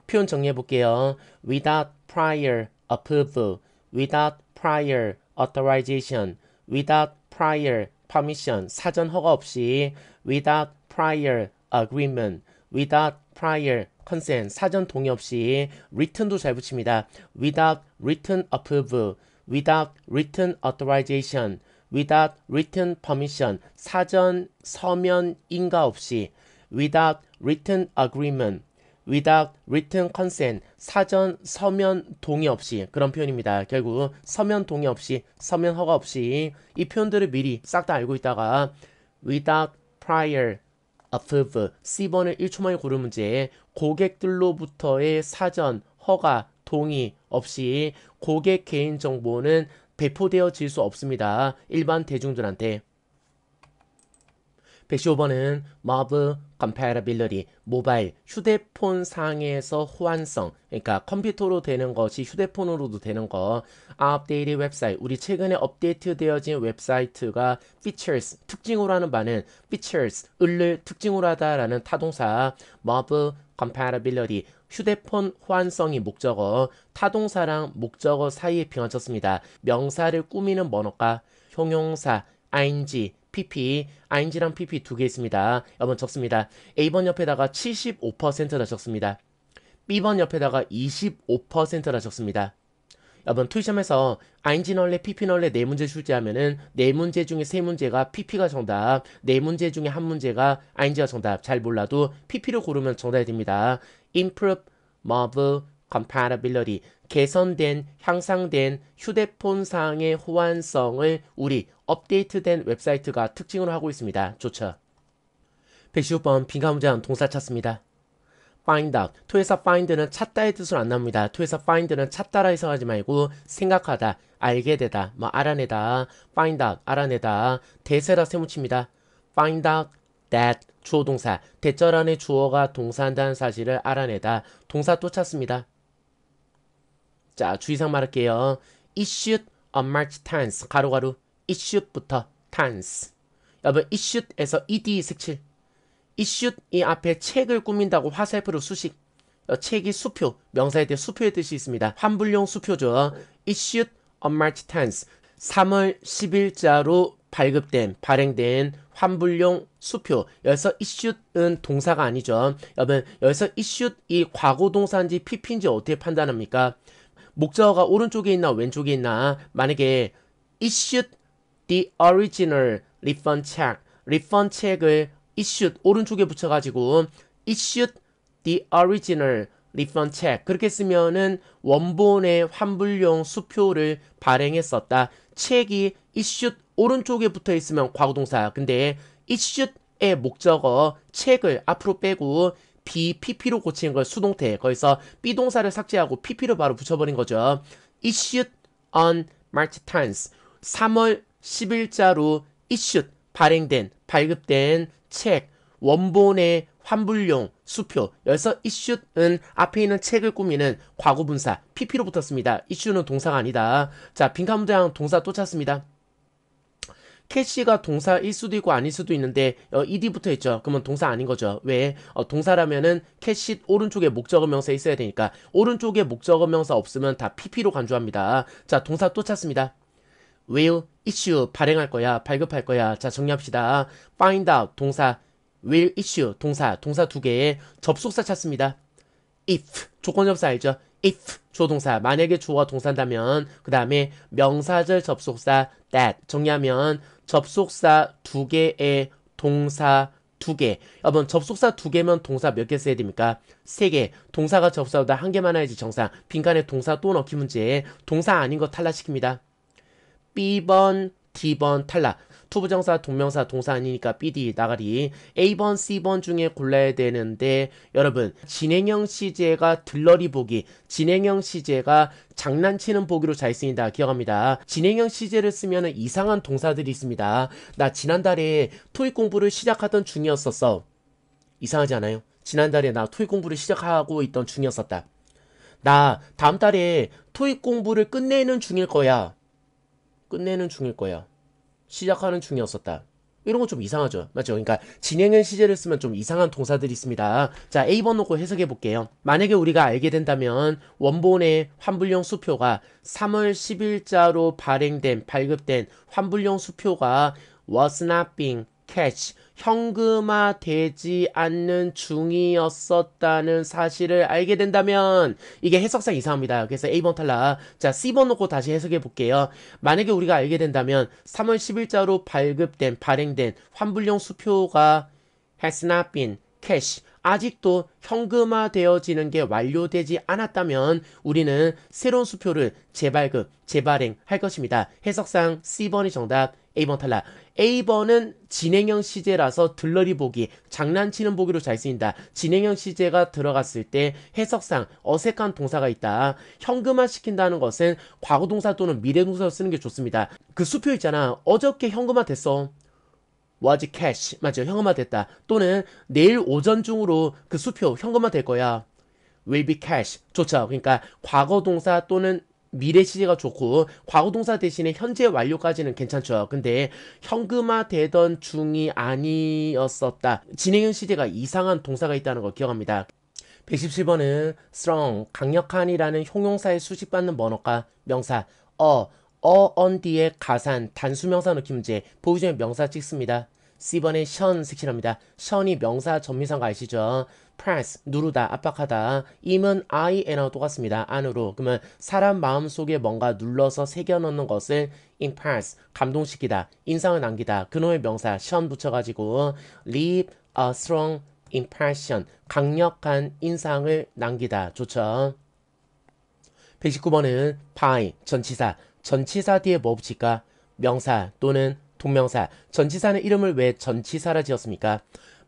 표현 정리해 볼게요. without prior approve, without prior authorization, without prior permission, 사전 허가 없이 without prior agreement, without prior consent, 사전 동의 없이 written도 잘 붙입니다. without written approve, without written authorization, without written permission, 사전 서면 인가 없이 without written agreement, without written consent, 사전 서면 동의 없이 그런 표현입니다. 결국 서면 동의 없이, 서면 허가 없이 이 표현들을 미리 싹 다 알고 있다가 without prior approve, C번을 1초 만에 고르 문제 고객들로부터의 사전 허가 동의 없이 고객 개인 정보는 배포되어질 수 없습니다. 일반 대중들한테 115번은 모브 compatibility, 모바일, 휴대폰 상에서 호환성, 그러니까 컴퓨터로 되는 것이 휴대폰으로도 되는 거, updated website, 우리 최근에 업데이트 되어진 웹사이트가 features, 특징으로 하는 바는 features, 을를 특징으로 하다라는 타동사, mob compatibility, 휴대폰 호환성이 목적어, 타동사랑 목적어 사이에 비어쳤습니다 명사를 꾸미는 번호가 형용사, ing, PP, ing랑 PP 두 개 있습니다. 한번 적습니다. A번 옆에다가 75%라 적습니다. B번 옆에다가 25%라 적습니다. 여러분 투시점에서 아인지 널레 PP 널레 네 문제 출제하면은 네 문제 중에 세 문제가 PP가 정답, 네 문제 중에 한 문제가 i 인 g 가 정답. 잘 몰라도 PP를 고르면 정답이 됩니다. improve, marvel, compatibility, 개선된, 향상된 휴대폰상의 호환성을 우리 업데이트된 웹사이트가 특징으로 하고 있습니다. 좋죠. 115번 빈가문장 동사 찾습니다. find out. 토에서 find는 찾다의 뜻으로 안 나옵니다. 토에서 find는 찾다라 해석하지 말고 생각하다, 알게 되다, 뭐 알아내다, find out, 알아내다, 대세라 세무칩니다. find out that 주어동사, 대절 안에 주어가 동사한다는 사실을 알아내다, 동사 또 찾습니다. 자, 주의사항 말할게요. issued on March 10th. 가로 가로. issued부터 10th. 여러분, issued에서 ed 색칠. issued 이 앞에 책을 꾸민다고 화살표로 수식. 어, 책이 수표, 명사에 대해 수표의 뜻이 있습니다. 환불용 수표죠. issued on March 10th. 3월 10일자로 발급된, 발행된 환불용 수표. 여기서 issued은 동사가 아니죠. 여러분, 여기서 issued 이 과거 동사인지 pp인지 어떻게 판단합니까? 목자어가 오른쪽에 있나 왼쪽에 있나 만약에 issued the original refund check refund check을 issued 오른쪽에 붙여가지고 issued the original refund check 그렇게 쓰면은 원본의 환불용 수표를 발행했었다 책이 issued 오른쪽에 붙어 있으면 과거동사 근데 issued의 목적어 책을 앞으로 빼고 B, PP로 고친걸 수동태. 거기서 B 동사를 삭제하고 PP로 바로 붙여버린 거죠. issued on March 10th. 3월 10일자로 issued, 발행된, 발급된 책, 원본의 환불용 수표. 여기서 issued은 앞에 있는 책을 꾸미는 과거분사 PP로 붙었습니다. issue는 동사가 아니다. 자, 빈칸 문장 동사 또 찾습니다. 캐시가 동사일 수도 있고 아닐 수도 있는데 어, ed부터 있죠. 그러면 동사 아닌 거죠. 왜? 어, 동사라면은 캐시 오른쪽에 목적어 명사 있어야 되니까 오른쪽에 목적어 명사 없으면 다 pp로 간주합니다. 자 동사 또 찾습니다. will issue 발행할 거야 발급할 거야 자 정리합시다 find out 동사 will issue 동사 동사 두 개에 접속사 찾습니다 if 조건 접사 알죠 if 조동사 만약에 주어 동사다면그 다음에 명사절 접속사 that 정리하면 접속사 두 개에 동사 두 개. 여러분 접속사 두 개면 동사 몇 개 써야 됩니까? 세 개. 동사가 접속사보다 한 개만 해야지 정상. 빈칸에 동사 또 넣기 문제에 동사 아닌 거 탈락시킵니다. B번, D번 탈락. 투부정사, 동명사, 동사 아니니까 BD, 나가리 A번, C번 중에 골라야 되는데 여러분 진행형 시제가 들러리 보기, 진행형 시제가 장난치는 보기로 잘 쓰인다 기억합니다. 진행형 시제를 쓰면 이상한 동사들이 있습니다. 나 지난달에 토익 공부를 시작하던 중이었었어. 이상하지 않아요? 지난달에 나 토익 공부를 시작하고 있던 중이었었다. 나 다음 달에 토익 공부를 끝내는 중일 거야. 끝내는 중일 거야. 시작하는 중이었었다. 이런 건 좀 이상하죠. 맞죠? 그러니까 진행형 시제를 쓰면 좀 이상한 동사들이 있습니다. 자, A번 놓고 해석해 볼게요. 만약에 우리가 알게 된다면 원본의 환불용 수표가 3월 10일자로 발행된 발급된 환불용 수표가 was not being catch 현금화되지 않는 중이었었다는 사실을 알게 된다면 이게 해석상 이상합니다. 그래서 A번 탈락. 자, C번 놓고 다시 해석해 볼게요. 만약에 우리가 알게 된다면 3월 10일자로 발급된, 발행된 환불용 수표가 has not been cash. 아직도 현금화되어지는 게 완료되지 않았다면 우리는 새로운 수표를 재발급, 재발행할 것입니다. 해석상 C번이 정답, A번 탈락. A번은 진행형 시제라서 들러리 보기, 장난치는 보기로 잘 쓰인다. 진행형 시제가 들어갔을 때 해석상 어색한 동사가 있다. 현금화 시킨다는 것은 과거동사 또는 미래동사로 쓰는 게 좋습니다. 그 수표 있잖아. 어저께 현금화 됐어. was cash 맞죠? 현금화 됐다. 또는 내일 오전 중으로 그 수표 현금화 될 거야. will be cash 좋죠. 그러니까 과거 동사 또는 미래 시제가 좋고 과거 동사 대신에 현재 완료까지는 괜찮죠. 근데 현금화 되던 중이 아니었었다. 진행형 시제가 이상한 동사가 있다는 걸 기억합니다. 117번은 strong, 강력한이라는 형용사의 수식받는 번호가 명사, 어, 어, 언 뒤에 가산, 단수명사 넣기 문제, 보기 전에 명사 찍습니다. C번에 션 색칠합니다. 션이 명사 전미상가 아시죠? press 누르다 압박하다 임은 I and 똑같습니다 안으로 그러면 사람 마음속에 뭔가 눌러서 새겨넣는 것을 impress 감동시키다 인상을 남기다 그놈의 명사 션 붙여가지고 leave a strong impression 강력한 인상을 남기다 좋죠 119번은 by 전치사 전치사 뒤에 뭐 붙일까 명사 또는 동명사 전치사는 이름을 왜 전치사라 지었습니까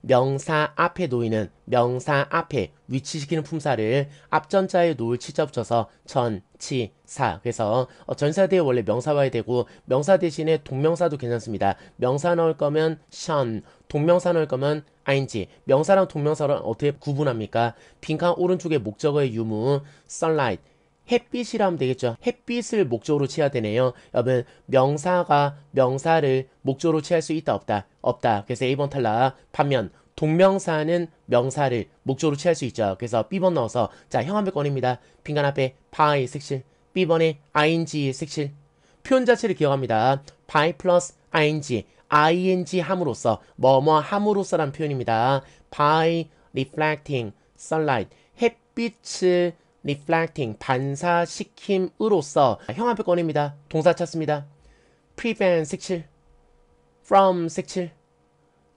명사 앞에 놓이는 명사 앞에 위치시키는 품사를 앞전자에 놓을 치자 붙여서 전, 치, 사 그래서 어, 전사 대에 원래 명사화야 되고 명사 대신에 동명사도 괜찮습니다. 명사 넣을 거면 션, 동명사 넣을 거면 아인지 명사랑 동명사를 어떻게 구분합니까? 빈칸 오른쪽에 목적어의 유무 sunlight 햇빛이라 면 되겠죠. 햇빛을 목적으로 취해야 되네요. 여러분 명사가 명사를 목적으로 취할 수 있다 없다 없다. 그래서 A번 탈락. 반면 동명사는 명사를 목적으로 취할 수 있죠. 그래서 B번 넣어서 자 형한배 꺼입니다 빈간 앞에 by 색실 B번에 ing 색실 표현 자체를 기억합니다. by 플러스 ing ing 함으로써 뭐뭐 함으로써란 표현입니다. by reflecting sunlight 햇빛을 reflecting 반사시킴으로써 형한표 권입니다 동사 찾습니다. prevent 색칠 from 색칠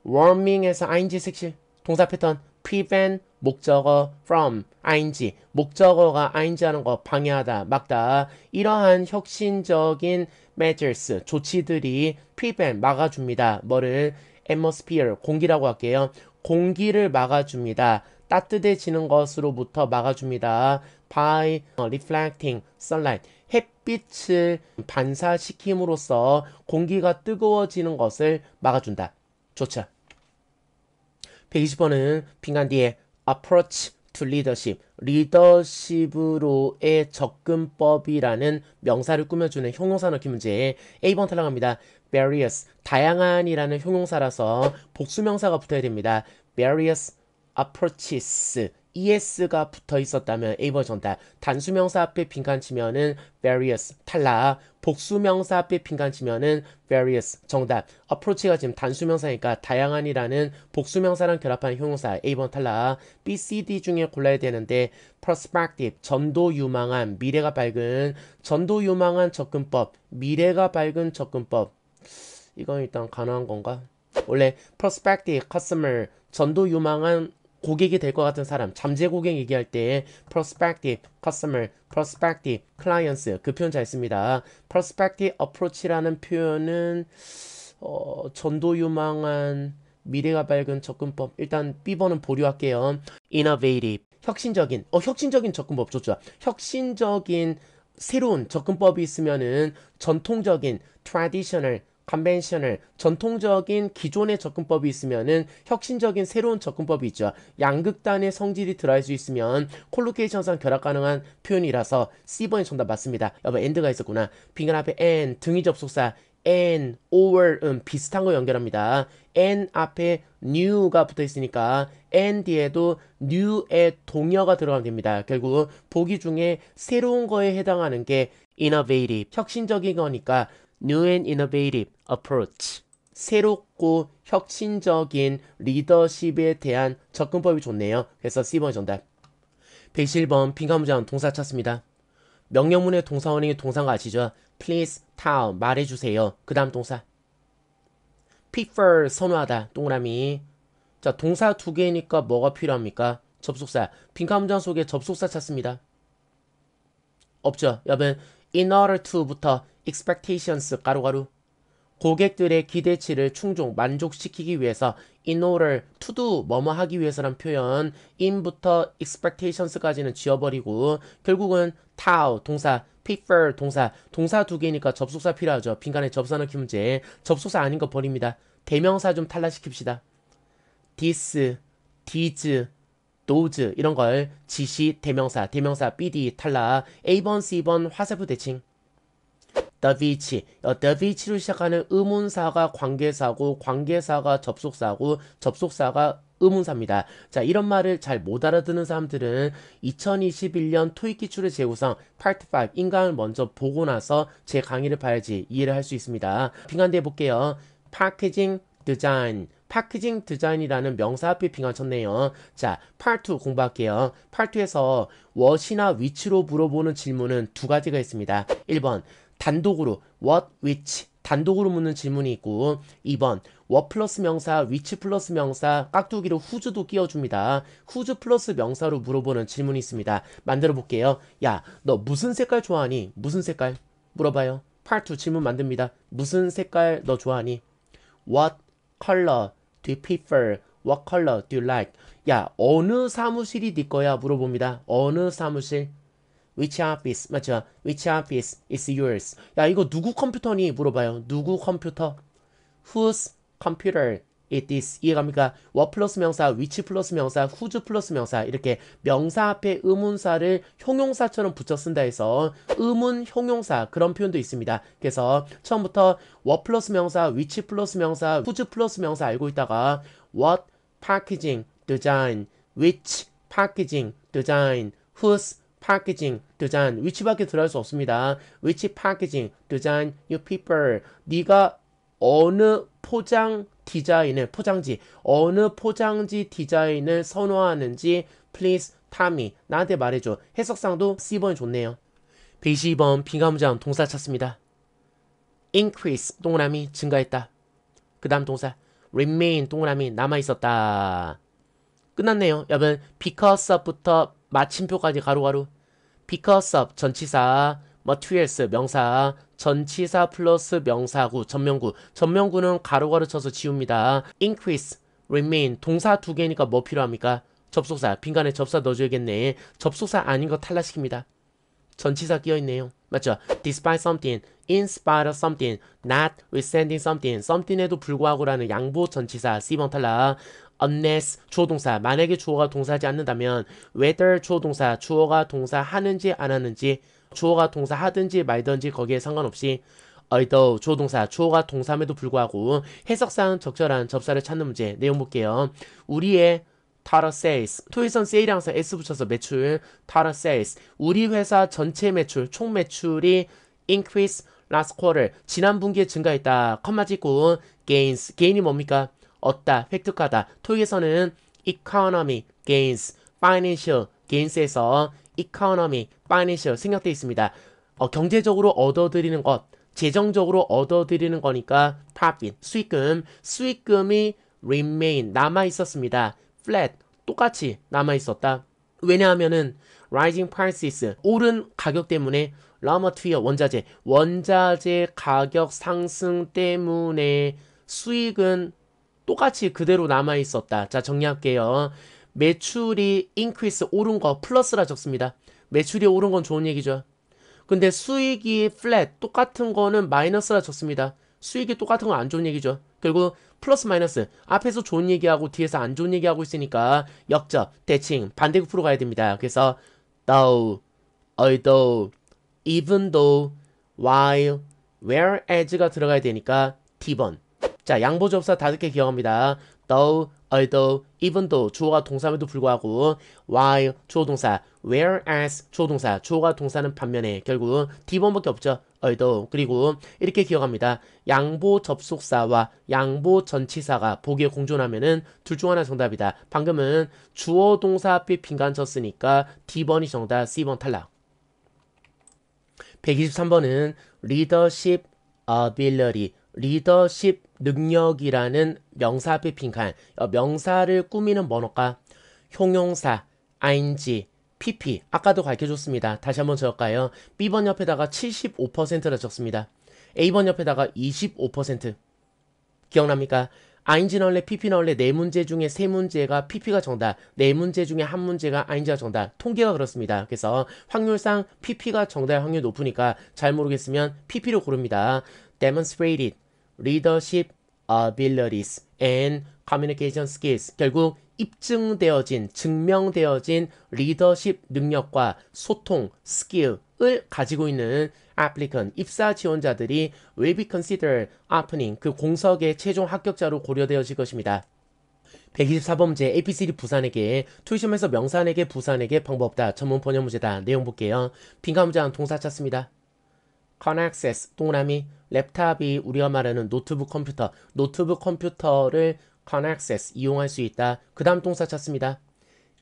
warming에서 ing 색칠 동사 패턴 prevent 목적어 from ing 목적어가 ing 하는 거 방해하다 막다 이러한 혁신적인 measures 조치들이 prevent 막아줍니다 뭐를 atmosphere 공기라고 할게요 공기를 막아줍니다 따뜻해지는 것으로부터 막아줍니다 by reflecting sunlight 햇빛을 반사시킴으로써 공기가 뜨거워지는 것을 막아준다. 좋죠. 120번은 빙간 뒤에 approach to leadership, 리더십으로의 접근법이라는 명사를 꾸며주는 형용사 넣기 문제 에 1번 탈락합니다. various, 다양한이라는 형용사라서 복수명사가 붙어야 됩니다. various approaches, es가 붙어 있었다면 a 버전 다 단수명사 앞에 빈칸 치면은 various 탈라 복수명사 앞에 빈칸 치면은 various 정답 approach가 지금 단수명사니까 다양한이라는 복수명사랑 결합한 형용사 A번 탈라 B, C, D 중에 골라야 되는데 perspective 전도 유망한 미래가 밝은 전도 유망한 접근법 미래가 밝은 접근법 이건 일단 가능한 건가? 원래 prospective customer 전도 유망한 고객이 될 것 같은 사람, 잠재 고객 얘기할 때 prospective, customer, prospective, clients 그 표현 잘 씁니다. prospective approach라는 표현은 어, 전도유망한 미래가 밝은 접근법 일단 B번은 보류할게요. innovative, 혁신적인, 어 혁신적인 접근법 좋죠. 혁신적인 새로운 접근법이 있으면은 전통적인 traditional, 컨벤셔널 전통적인 기존의 접근법이 있으면은 혁신적인 새로운 접근법이 있죠. 양극단의 성질이 드어갈수 있으면 콜로케이션상 결합 가능한 표현이라서 C번이 정답 맞습니다. 여보 엔드가 있었구나. 빙간 앞에 n 등이 접속사 n or 음 비슷한 거 연결합니다. n 앞에 new가 붙어 있으니까 n 뒤에도 new의 동여가 들어가면 됩니다. 결국 보기 중에 새로운 거에 해당하는 게 innovative 혁신적인 거니까 New and Innovative Approach 새롭고 혁신적인 리더십에 대한 접근법이 좋네요. 그래서 C번이 정답. 101번 빈가문장 동사 찾습니다. 명령문의 동사 원행이 동사가 아시죠? Please, tell, 말해주세요. 그 다음 동사. Prefer, 선호하다. 동그라미. 자, 동사 두 개니까 뭐가 필요합니까? 접속사. 빈가문장 속에 접속사 찾습니다. 없죠? 여러분, in order to부터 expectations 가로가로 고객들의 기대치를 충족 만족시키기 위해서 in order to do 뭐뭐 하기 위해서란 표현 in부터 expectations까지는 지워버리고 결국은 how 동사 prefer 동사 동사 두 개니까 접속사 필요하죠 빈칸에 접사 넣기 문제 접속사 아닌 거 버립니다 대명사 좀 탈락시킵시다 this, these, those 이런 걸 지시 대명사 대명사 bd 탈락 A번 C번 화세부 대칭 더비치, 더비치로 시작하는 의문사가 관계사고, 관계사가 접속사고, 접속사가 의문사입니다. 자, 이런 말을 잘 못 알아듣는 사람들은 2021년 토익 기출의 제우상 파트 5 인강을 먼저 보고 나서 제 강의를 봐야지 이해를 할 수 있습니다. 빙한대 해 볼게요. 파케징 디자인 파키징 디자인이라는 명사 앞에 빙하 쳤네요. 자, 파트 2 공부할게요. 파트에서 워시나 위치로 물어보는 질문은 두 가지가 있습니다. 1번, 단독으로 what, which 단독으로 묻는 질문이 있고 2번 what 플러스 명사, which 플러스 명사 깍두기로 후 h 도 끼워줍니다. 후 h 플러스 명사로 물어보는 질문이 있습니다. 만들어 볼게요. 야 너 무슨 색깔 좋아하니? 무슨 색깔? 물어봐요. 파트 2 질문 만듭니다. 무슨 색깔 너 좋아하니? What color do you prefer? What color do you like? 야 어느 사무실이 네 거야? 물어봅니다. 어느 사무실? Which office? 맞죠? Which office is yours? 야 이거 누구 컴퓨터니? 물어봐요. 누구 컴퓨터? Whose computer it is? 이해갑니까? what 플러스 명사, which 플러스 명사, whose 플러스 명사 이렇게 명사 앞에 의문사를 형용사처럼 붙여 쓴다 해서 의문 형용사 그런 표현도 있습니다. 그래서 처음부터 what 플러스 명사, which 플러스 명사, whose 플러스 명사 알고 있다가 what packaging design, which packaging design, whose packaging design 위치밖에 들어갈 수 없습니다. 위치 packaging design you p e o p l 네가 어느 포장 디자인을 포장지 어느 포장지 디자인을 선호하는지 please 타미 나한테 말해줘 해석상도 C번이 좋네요 120번 빈감장 동사 찾습니다 increase 동그라미 증가했다 그 다음 동사 remain 동그라미 남아있었다 끝났네요 여러분 because of부터 마침표까지 가로가로 because of 전치사 materials 뭐, 명사 전치사 플러스 명사구 전명구 전명구는 가로가로 쳐서 지웁니다 increase remain 동사 두 개니까 뭐 필요합니까 접속사 빈간에 접사 넣어줘야겠네 접속사 아닌 거 탈락시킵니다 전치사 끼어있네요 맞죠 despite something in spite of something not withstanding something something에도 불구하고라는 양보 전치사 C번 탈락 unless 주어 동사 만약에 주어가 동사하지 않는다면 whether 주어 동사 주어가 동사하는지 안 하는지 주어가 동사하든지 말든지 거기에 상관없이 although 주어 동사 주어가 동사함에도 불구하고 해석상 적절한 접사를 찾는 문제 내용 볼게요. 우리의 타러 세이스 토이선 세일항랑서 s 붙여서 매출 타러 세이스 우리 회사 전체 매출 총 매출이 increase last quarter 지난 분기에 증가했다 컴마 찍고 gains gain이 뭡니까 얻다, 획득하다. 토익에서는 economic gains, financial gains에서 economic, financial 생략되어 있습니다. 어, 경제적으로 얻어들이는 것, 재정적으로 얻어들이는 거니까 profit, 수익금, 수익금이 remain, 남아있었습니다. flat, 똑같이 남아있었다. 왜냐하면은 rising prices, 오른 가격 때문에 raw material, 원자재, 원자재 가격 상승 때문에 수익은 똑같이 그대로 남아 있었다. 자, 정리할게요. 매출이 increase 오른 거 플러스라 적습니다. 매출이 오른 건 좋은 얘기죠. 근데 수익이 flat 똑같은 거는 마이너스라 적습니다. 수익이 똑같은 건 안 좋은 얘기죠. 결국 플러스 마이너스 앞에서 좋은 얘기하고 뒤에서 안 좋은 얘기하고 있으니까 역적, 대칭, 반대급으로 가야 됩니다. 그래서 though, although, even though, while, whereas가 들어가야 되니까 D번 자, 양보접사 다섯 개 기억합니다. though, although, even though 주어가 동사임에도 불구하고 while 주어 동사, whereas 주어 동사, 주어가 동사는 반면에 결국 D번밖에 없죠. although 그리고 이렇게 기억합니다. 양보 접속사와 양보 전치사가 보기에 공존하면은 둘 중 하나 정답이다. 방금은 주어 동사 앞에 빈간 쳤으니까 D번이 정답, C번 탈락. 123번은 leadership ability 리더십 능력이라는 명사 앞에 빈칸 어, 명사를 꾸미는 번호가 형용사, ing, pp 아까도 가르쳐줬습니다. 다시 한번 적을까요? B번 옆에다가 75%를 적습니다. A번 옆에다가 25% 기억납니까? 아인지 넣을래 PP 넣을래 네 문제 중에 세 문제가 PP가 정답 네 문제 중에 한 문제가 아인지가 정답 통계가 그렇습니다 그래서 확률상 PP가 정답 의 확률이 높으니까 잘 모르겠으면 PP를 고릅니다 demonstrated leadership abilities and communication skills 결국 입증되어진 증명되어진 리더십 능력과 소통 스킬을 가지고 있는 applicant 입사 지원자들이 will be considered opening 그 공석의 최종 합격자로 고려되어질 것입니다. 124번째 APCD 부산에게 투시험에서 명산에게 부산에게 방법 다 전문 번역 문제다 내용 볼게요. 빈가 문장 동사 찾습니다. c o 세스 동그라미 랩탑이 우리가 말하는 노트북 컴퓨터 노트북 컴퓨터를 c o 세스 이용할 수 있다. 그 다음 동사 찾습니다.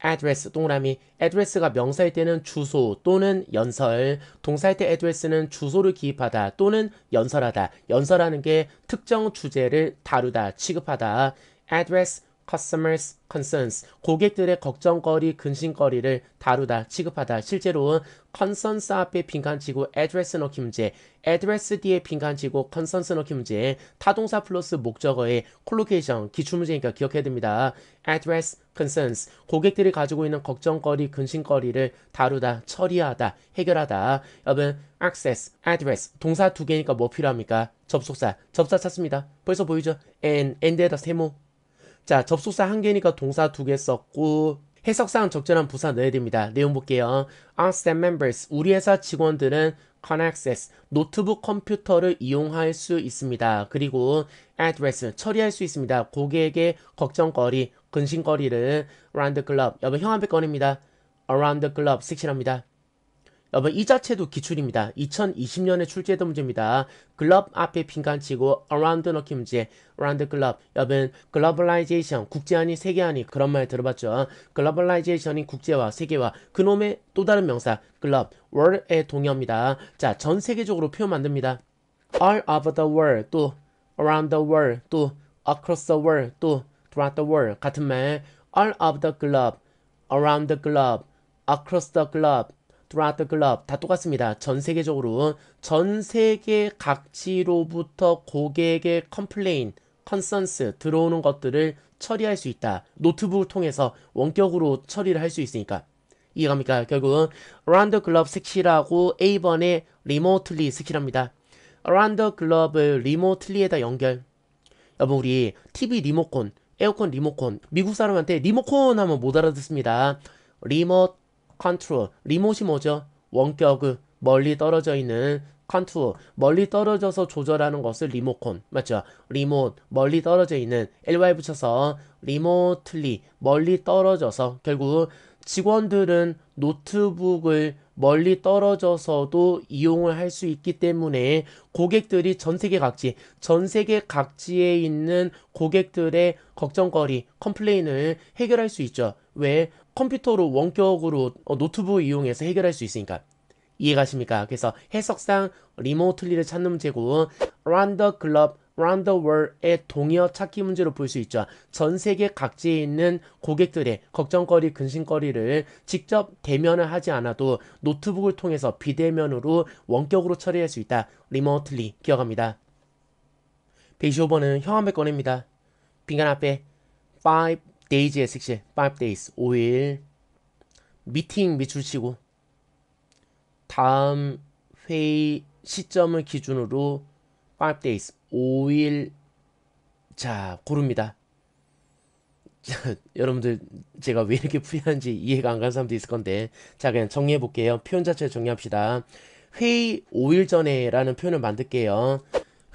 address 동그라미 address가 명사일 때는 주소 또는 연설 동사일 때 address는 주소를 기입하다 또는 연설하다 연설하는 게 특정 주제를 다루다 취급하다 address customers' concerns, 고객들의 걱정거리, 근심거리를 다루다, 취급하다. 실제로는 concerns 앞에 빈칸치고 address 넣기 문제, address 뒤에 빈칸치고 concerns 넣기 문제, 타동사 플러스 목적어의 콜로케이션, 기출문제니까 기억해야 됩니다. address, concerns, 고객들이 가지고 있는 걱정거리, 근심거리를 다루다, 처리하다, 해결하다. 여러분, access, address, 동사 두 개니까 뭐 필요합니까? 접속사, 접사 찾습니다. 벌써 보이죠? and, and 에다 세모. 자 접속사 한 개니까 동사 두 개 썼고 해석상 적절한 부사 넣어야 됩니다. 내용 볼게요. Our staff members, 우리 회사 직원들은 can access, 노트북 컴퓨터를 이용할 수 있습니다. 그리고 address, 처리할 수 있습니다. 고객의 걱정거리, 근심거리를 round the g l o b 여러 형한배꺼리니다 around the g l o b 색칠합니다. 여러분 이 자체도 기출입니다. 2020년에 출제했던 문제입니다. 글럽 앞에 빈칸치고 around 넣기 문제 around 글럽 여러분 글로벌라이제이션 국제화니 세계화니 그런 말 들어봤죠. 글로벌라이제이션이 국제화 세계화 그놈의 또 다른 명사 글럽 월의 동의어입니다. 자 전 세계적으로 표현 만듭니다. all over the world 또 around the world 또 across the world 또 throughout the world 같은 말 all over the globe around the globe across the globe throughout the globe 다 똑같습니다. 전 세계적으로 전 세계 각지로부터 고객의 컴플레인, 컨센스 들어오는 것들을 처리할 수 있다. 노트북을 통해서 원격으로 처리를 할 수 있으니까 이해갑니까? 결국은 around the globe 스킬하고 A번의 remotely 스킬합니다. around the globe을 remotely에다 연결 여러분 우리 TV 리모컨, 에어컨 리모컨 미국 사람한테 리모컨 하면 못 알아듣습니다. 리모컨 컨트롤. 리모시 뭐죠? 원격 멀리 떨어져 있는 컨트롤 멀리 떨어져서 조절하는 것을 리모콘 맞죠? 리모트 멀리 떨어져 있는 ly 붙여서 리모틀리 멀리 떨어져서 결국 직원들은 노트북을 멀리 떨어져서도 이용을 할 수 있기 때문에 고객들이 전 세계 각지, 전 세계 각지에 있는 고객들의 걱정거리, 컴플레인을 해결할 수 있죠. 왜? 컴퓨터로 원격으로 어, 노트북 이용해서 해결할 수 있으니까 이해가십니까? 그래서 해석상 리모틀리를 찾는 제고는 r 더 클럽 d the g l o 의어 찾기 문제로 볼 수 있죠. 전 세계 각지에 있는 고객들의 걱정거리, 근심거리를 직접 대면을 하지 않아도 노트북을 통해서 비대면으로 원격으로 처리할 수 있다. 리모틀리 기억합니다. 125번은 형한배 꺼냅니다. 빈칸 앞에 5 데이지의 섹시 5 days 5일 미팅 밑줄 치고 다음 회의 시점을 기준으로 5데이스 5일 자 고릅니다 여러분들 제가 왜 이렇게 풀이하는지 이해가 안 가는 사람도 있을 건데 자 그냥 정리해 볼게요 표현 자체를 정리합시다 회의 5일 전에 라는 표현을 만들게요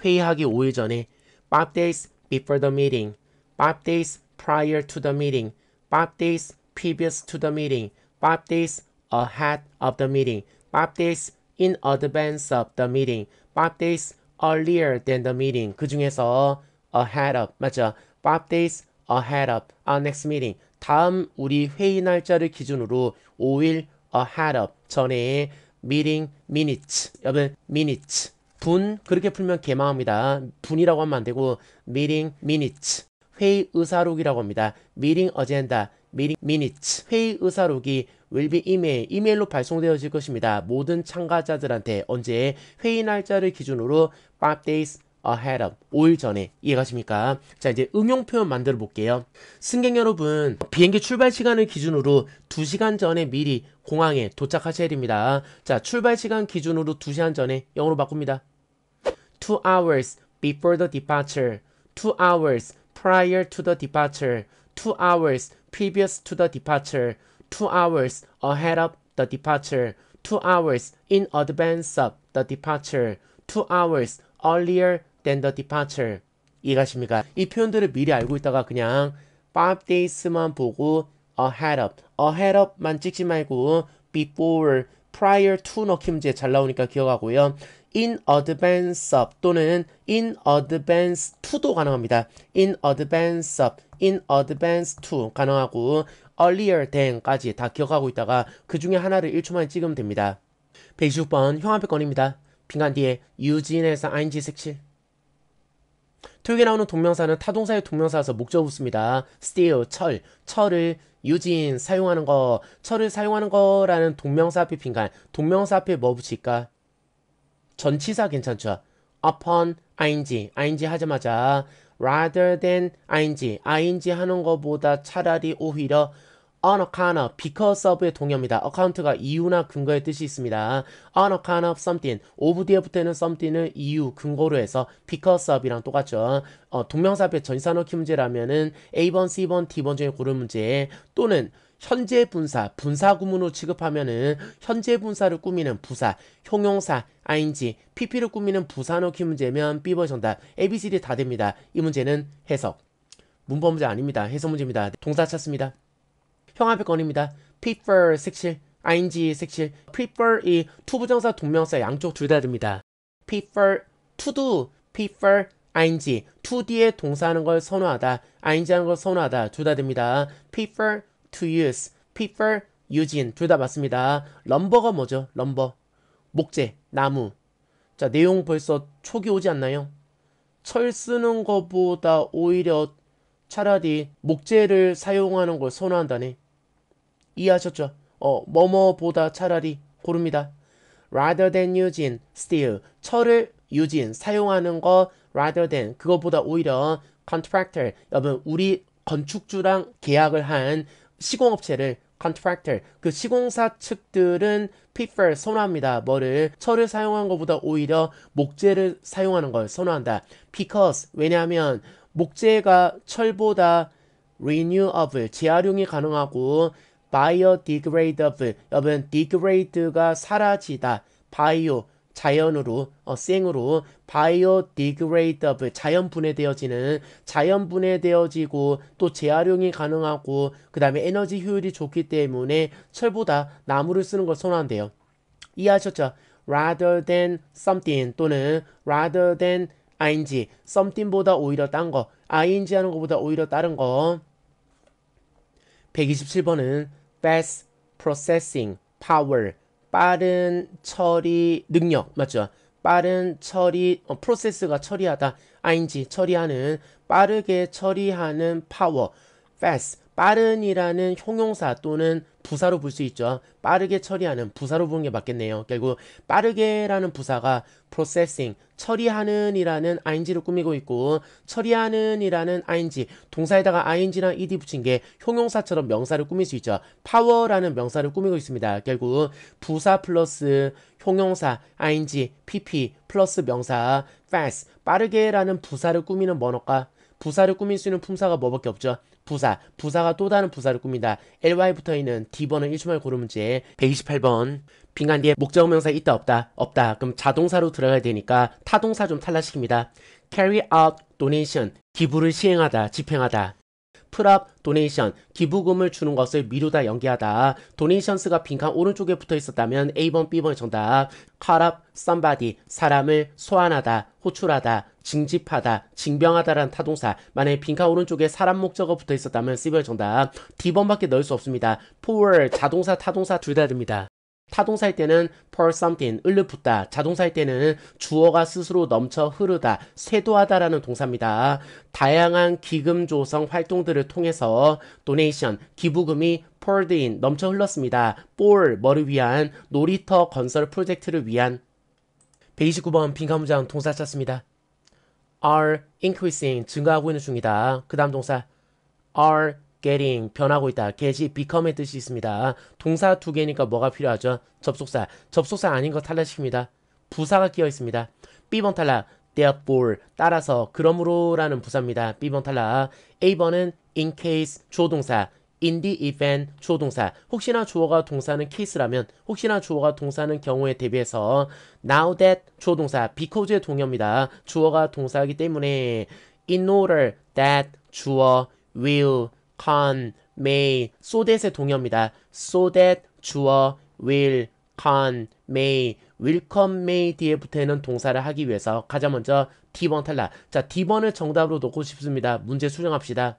회의하기 5일 전에 5 days before the meeting 5 days prior to the meeting, five days previous to the meeting, five days ahead of the meeting, five days in advance of the meeting, five days earlier than the meeting. 그 중에서 ahead of 맞죠? five days ahead of our next meeting. 다음 우리 회의 날짜를 기준으로 5일 ahead of 전에 meeting minutes 여러분 minutes 분 그렇게 풀면 개망합니다. 분이라고 하면 안 되고 meeting minutes 회의 의사록이라고 합니다. Meeting Agenda, Meeting Minutes, 회의 의사록이 will be email, 이메일로 발송되어질 것입니다. 모든 참가자들한테 언제 회의 날짜를 기준으로 5 days ahead of 5일 전에 이해가십니까? 자 이제 응용 표현 만들어 볼게요. 승객 여러분 비행기 출발 시간을 기준으로 2시간 전에 미리 공항에 도착하셔야 됩니다. 자 출발 시간 기준으로 2시간 전에 영어로 바꿉니다. 2 hours before the departure 2 hours prior to the departure, two hours previous to the departure, two hours ahead of the departure, two hours in advance of the departure, two hours earlier than the departure. 이해가십니까? 이 표현들을 미리 알고 있다가 그냥 five days만 보고 ahead of, ahead of만 찍지 말고 before, prior to 넣기 문제 잘 나오니까 기억하고요. in advance of 또는 in advance to도 가능합니다. in advance of, in advance to 가능하고 earlier than까지 다 기억하고 있다가 그 중에 하나를 1초 만에 찍으면 됩니다. 126번 형 앞에 건입니다. 빈간 뒤에 유진에서 ing 색칠 토익에 나오는 동명사는 타동사의 동명사에서 목적 붙습니다 steal, 철, 철을 유진 사용하는 거, 철을 사용하는 거라는 동명사 앞에 빈간, 동명사 앞에 뭐 붙일까? 전치사 괜찮죠? upon ing, ing 하자마자 rather than ing, ing 하는 것보다 차라리 오히려 on account of, because of의 동요입니다. account가 이유나 근거의 뜻이 있습니다. on account of something, of 뒤에 붙어있는 something을 이유, 근거로 해서 because of이랑 똑같죠. 어, 동명사 앞에 전사넣기 문제라면은 A번, C번, D번 중에 고른 문제 또는 현재 분사, 분사 구문으로 취급하면은 현재 분사를 꾸미는 부사, 형용사, ing, pp를 꾸미는 부사 넣기 문제면 B번 정답, ABCD 다 됩니다. 이 문제는 해석. 문법 문제 아닙니다. 해석 문제입니다. 동사 찾습니다. 형합의건입니다. prefer 색칠, ing 색칠, prefer이 투부정사, 동명사 양쪽 둘 다 됩니다. prefer, to do, prefer, ing, to d 에 동사하는 걸 선호하다, ing 하는 걸 선호하다 둘 다 됩니다. prefer, to use, prefer, using 둘다 맞습니다. 럼버가 뭐죠? 럼버 목재, 나무 자 내용 벌써 촉이 오지 않나요? 철 쓰는 것보다 오히려 차라리 목재를 사용하는 걸 선호한다네. 이해하셨죠? 어, 뭐뭐보다 차라리 고릅니다. rather than using steel, 철을 using, 사용하는 거 rather than, 그것보다 오히려 contractor, 여러분 우리 건축주랑 계약을 한 시공업체를 contractor 그 시공사 측들은 prefer 선호합니다. 뭐를 철을 사용한 것보다 오히려 목재를 사용하는 걸 선호한다. because 왜냐하면 목재가 철보다 renewable 재활용이 가능하고 biodegradable 여러분 degrade가 사라지다 바이오 자연으로 어, 생으로 바이오디그레이더블 자연 분해되어지는 자연 분해되어지고 또 재활용이 가능하고 그 다음에 에너지 효율이 좋기 때문에 철보다 나무를 쓰는 걸 선호한대요. 이해하셨죠? rather than something 또는 rather than ing something보다 오히려 딴거 ing 하는 것보다 오히려 다른 거 127번은 best processing power 빠른 처리 능력 맞죠? 빠른 처리 어, 프로세스가 처리하다 ing 처리하는 빠르게 처리하는 파워 fast 빠른이라는 형용사 또는 부사로 볼 수 있죠. 빠르게 처리하는 부사로 보는 게 맞겠네요. 결국 빠르게라는 부사가 processing, 처리하는 이라는 ing로 꾸미고 있고 처리하는 이라는 ing, 동사에다가 ing랑 ed 붙인 게 형용사처럼 명사를 꾸밀 수 있죠. power라는 명사를 꾸미고 있습니다. 결국 부사 플러스 형용사, ing, pp 플러스 명사, fast, 빠르게라는 부사를 꾸미는 번호가 부사를 꾸밀 수 있는 품사가 뭐밖에 없죠. 부사, 부사가 또 다른 부사를 꿉니다. ly 붙어 있는 d번은 1주말 고르 문제 128번 빙한 뒤에 목적 명사 있다 없다 없다 그럼 자동사로 들어가야 되니까 타동사 좀 탈락시킵니다. carry out donation 기부를 시행하다 집행하다 풀업, 도네이션, 기부금을 주는 것을 미루다 연기하다. 도네이션스가 빈칸 오른쪽에 붙어 있었다면 A번, B번 정답. 카업 썸바디, 사람을 소환하다, 호출하다, 징집하다, 징병하다라는 타동사. 만약에 빈칸 오른쪽에 사람 목적어 붙어 있었다면 C번 정답. D번밖에 넣을 수 없습니다. 포월 자동사, 타동사 둘 다 됩니다. 타동사일 때는 per something, 을르 붙다. 자동사일 때는 주어가 스스로 넘쳐 흐르다, 쇄도하다라는 동사입니다. 다양한 기금 조성 활동들을 통해서 도네이션, 기부금이 poured in, 넘쳐 흘렀습니다. 볼, 머를 위한 놀이터 건설 프로젝트를 위한 129번 빈칸 문장 동사 찾습니다. are increasing, 증가하고 있는 중이다. 그 다음 동사 are getting 변하고 있다. get이 become의 뜻이 있습니다. 동사 두 개니까 뭐가 필요하죠? 접속사. 접속사 아닌 거 탈락시킵니다. 부사가 끼어 있습니다. B번 탈락. therefore 따라서 그러므로라는 부사입니다. B번 탈락. A번은 in case 조동사. in the event 조동사 혹시나 주어가 동사는 case라면 혹시나 주어가 동사는 경우에 대비해서 now that 조동사 because의 동요입니다. 주어가 동사이기 때문에 in order that 주어 will can, may, so that의 동요입니다. so that 주어 will, can, may, will come, may 뒤에 붙어있는 동사를 하기 위해서 가장 먼저 D번 탈락. 자, D번을 정답으로 놓고 싶습니다. 문제 수정합시다.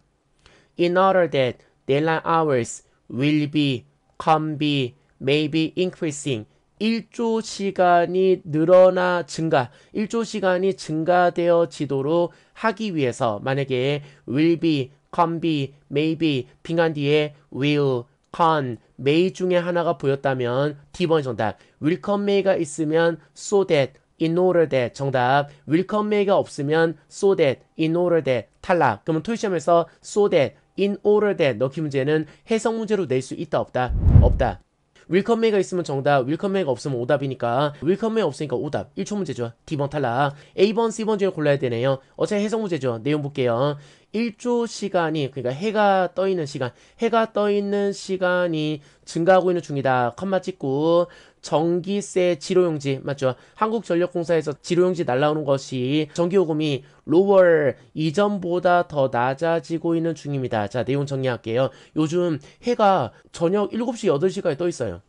In order that deadline hours will be, can be, may be increasing. 1조 시간이 늘어나 증가, 1조 시간이 증가되어지도록 하기 위해서 만약에 will be, can be, maybe, 빙한 뒤에 will, can, may 중에 하나가 보였다면 D번이 정답. will come may가 있으면 so that, in order that 정답. will come may가 없으면 so that, in order that 탈락. 그러면 토익시험에서 so that, in order that 넣기 문제는 해석 문제로 낼 수 있다 없다? 없다. 윌컴메이가 있으면 정답, 윌컴메이가 없으면 오답이니까 윌컴메이 없으니까 오답. 1초 문제죠. D번 탈락. A번, C번 중에 골라야 되네요. 어차피 해석 문제죠. 내용 볼게요. 1조 시간이 그러니까 해가 떠 있는 시간 해가 떠 있는 시간이 증가하고 있는 중이다 컴마 찍고 전기세 지로용지 맞죠? 한국전력공사에서 지로용지 날라오는 것이 전기요금이 로월 이전보다 더 낮아지고 있는 중입니다. 자 내용 정리할게요. 요즘 해가 저녁 7시 8시까지 떠 있어요.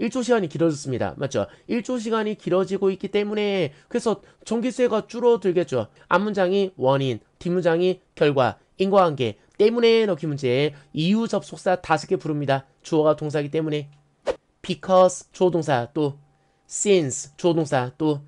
1조 시간이 길어졌습니다. 맞죠? 1조 시간이 길어지고 있기 때문에 그래서 전기세가 줄어들겠죠. 앞문장이 원인, 뒷문장이 결과, 인과관계 때문에 넣기 문제 이유 접속사 5개 부릅니다. 주어가 동사이기 때문에 because 조동사 또 since 조동사 또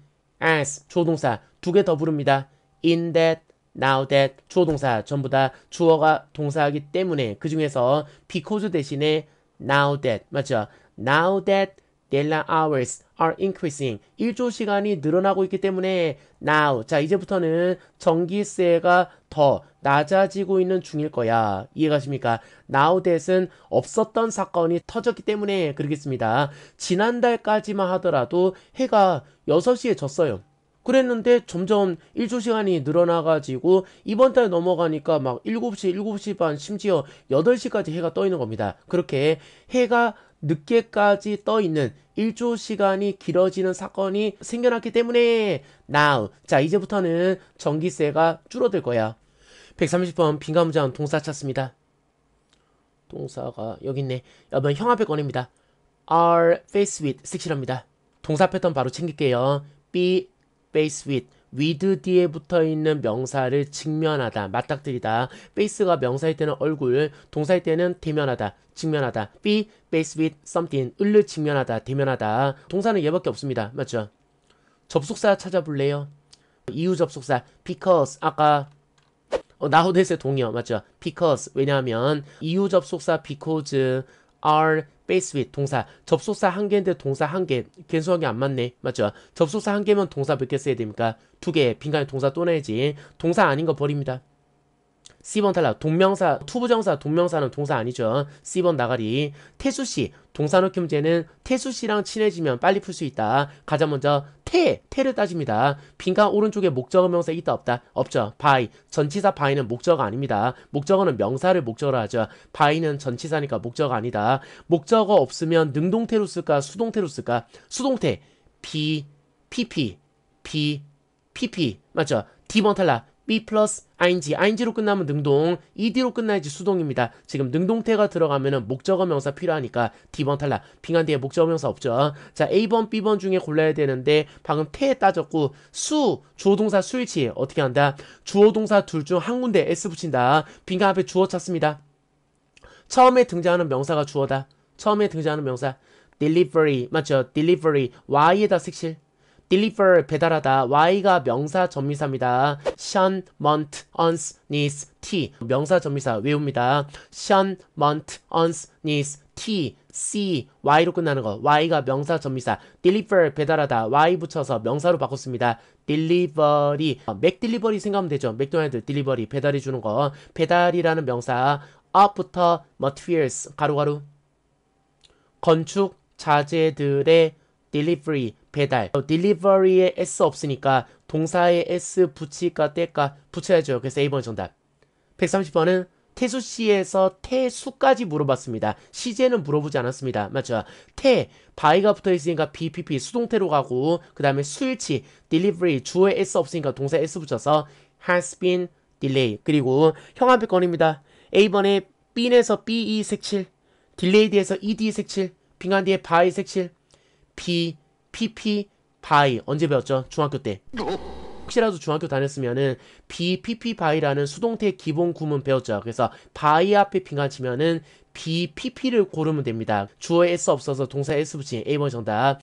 as 조동사 두 개 더 부릅니다. in that, now that 조동사 전부 다 주어가 동사하기 때문에 그 중에서 because 대신에 now that 맞죠? now that Dela hours are increasing. 일조 시간이 늘어나고 있기 때문에 now. 자, 이제부터는 전기세가 더 낮아지고 있는 중일 거야. 이해가십니까? Now that은 없었던 사건이 터졌기 때문에 그러겠습니다. 지난달까지만 하더라도 해가 6시에 졌어요. 그랬는데 점점 일조 시간이 늘어나가지고 이번 달 넘어가니까 막 7시, 7시 반, 심지어 8시까지 해가 떠 있는 겁니다. 그렇게 해가 늦게까지 떠 있는 일조 시간이 길어지는 사건이 생겨났기 때문에 now 자 이제부터는 전기세가 줄어들 거야. 130번 빈감장 동사 찾습니다. 동사가 여기 있네. 여러분 형합 1 0입니다 are, face with, 섹시합니다. 동사 패턴 바로 챙길게요. be, face with, with 뒤에 붙어 있는 명사를 직면하다, 맞닥뜨리다. face가 명사일 때는 얼굴, 동사일 때는 대면하다, 직면하다. be, face with, something, 을를 직면하다, 대면하다. 동사는 얘밖에 없습니다. 맞죠? 접속사 찾아볼래요? 이유 접속사, because, 아까 어, 나우댓의 동요 맞죠? because 왜냐하면 이유 접속사 because are base with 동사 접속사 한 개인데 동사 한개 개수한 게안 맞네 맞죠? 접속사 한 개면 동사 몇 개 써야 됩니까? 두 개 빈칸에 동사 또 내야지 동사 아닌 거 버립니다 C번 탈락. 동명사, 투부정사, 동명사는 동사 아니죠. C번 나가리. 태수씨, 동사노키 문제는 태수씨랑 친해지면 빨리 풀 수 있다. 가장 먼저 태, 태를 따집니다. 빈칸 오른쪽에 목적어 명사 있다 없다? 없죠. 바이, 전치사 바이는 목적어 아닙니다. 목적어는 명사를 목적어로 하죠. 바이는 전치사니까 목적어 아니다. 목적어 없으면 능동태로 쓸까? 수동태로 쓸까? 수동태, 비, pp, 비, pp, 맞죠? D번 탈락. B 플러스 ing, ing로 끝나면 능동, ed로 끝나야지 수동입니다. 지금 능동태가 들어가면은 목적어 명사 필요하니까 D번 탈락, 빙한 뒤에 목적어 명사 없죠. 자, A번, B번 중에 골라야 되는데 방금 태에 따졌고 수, 주어동사 수일치 어떻게 한다? 주어동사 둘 중 한 군데 S 붙인다. 빙한 앞에 주어 찾습니다. 처음에 등장하는 명사가 주어다. 처음에 등장하는 명사 delivery 맞죠? delivery y에다 색실 deliver 배달하다 y가 명사 전미사입니다. shun, mont, ons, nis, t 명사 전미사 외웁니다. shun, mont, ons, nis, t C, Y로 끝나는 거. Y가 명사, 전미사. deliver, 배달하다. Y 붙여서 명사로 바꿨습니다. delivery. 아, 맥 딜리버리 생각하면 되죠. 맥도날드 딜리버리. 배달해 주는 거. 배달이라는 명사. up부터 materials. 가로가로. 건축, 자재들의 delivery. 배달 딜리버리 v 에 s 없으니까 동사에 s 붙일까 뗄까 붙여야죠 그래서 1번 정답 130번은 태수 씨에서 태수까지 물어봤습니다. 시제는 물어보지 않았습니다. 맞죠? 태, 바이가 붙어 있으니까 BPP 수동태로 가고 그 다음에 수일치, 딜리버리, 주어에 S 없으니까 동사 S 붙여서 has been delay 그리고 형한빛건입니다. A번에 b e n 에서 BE 색칠, delayed에서 ED 색칠, 빙한 뒤에 by 색칠, B, PP 바이 언제 배웠죠? 중학교 때 어? 혹시라도 중학교 다녔으면은 BPP 바이라는 수동태 기본 구문 배웠죠. 그래서 바이 앞에 빙하 치면은 BPP를 고르면 됩니다. 주어에 S 없어서 동사 S 붙인 A번 정답.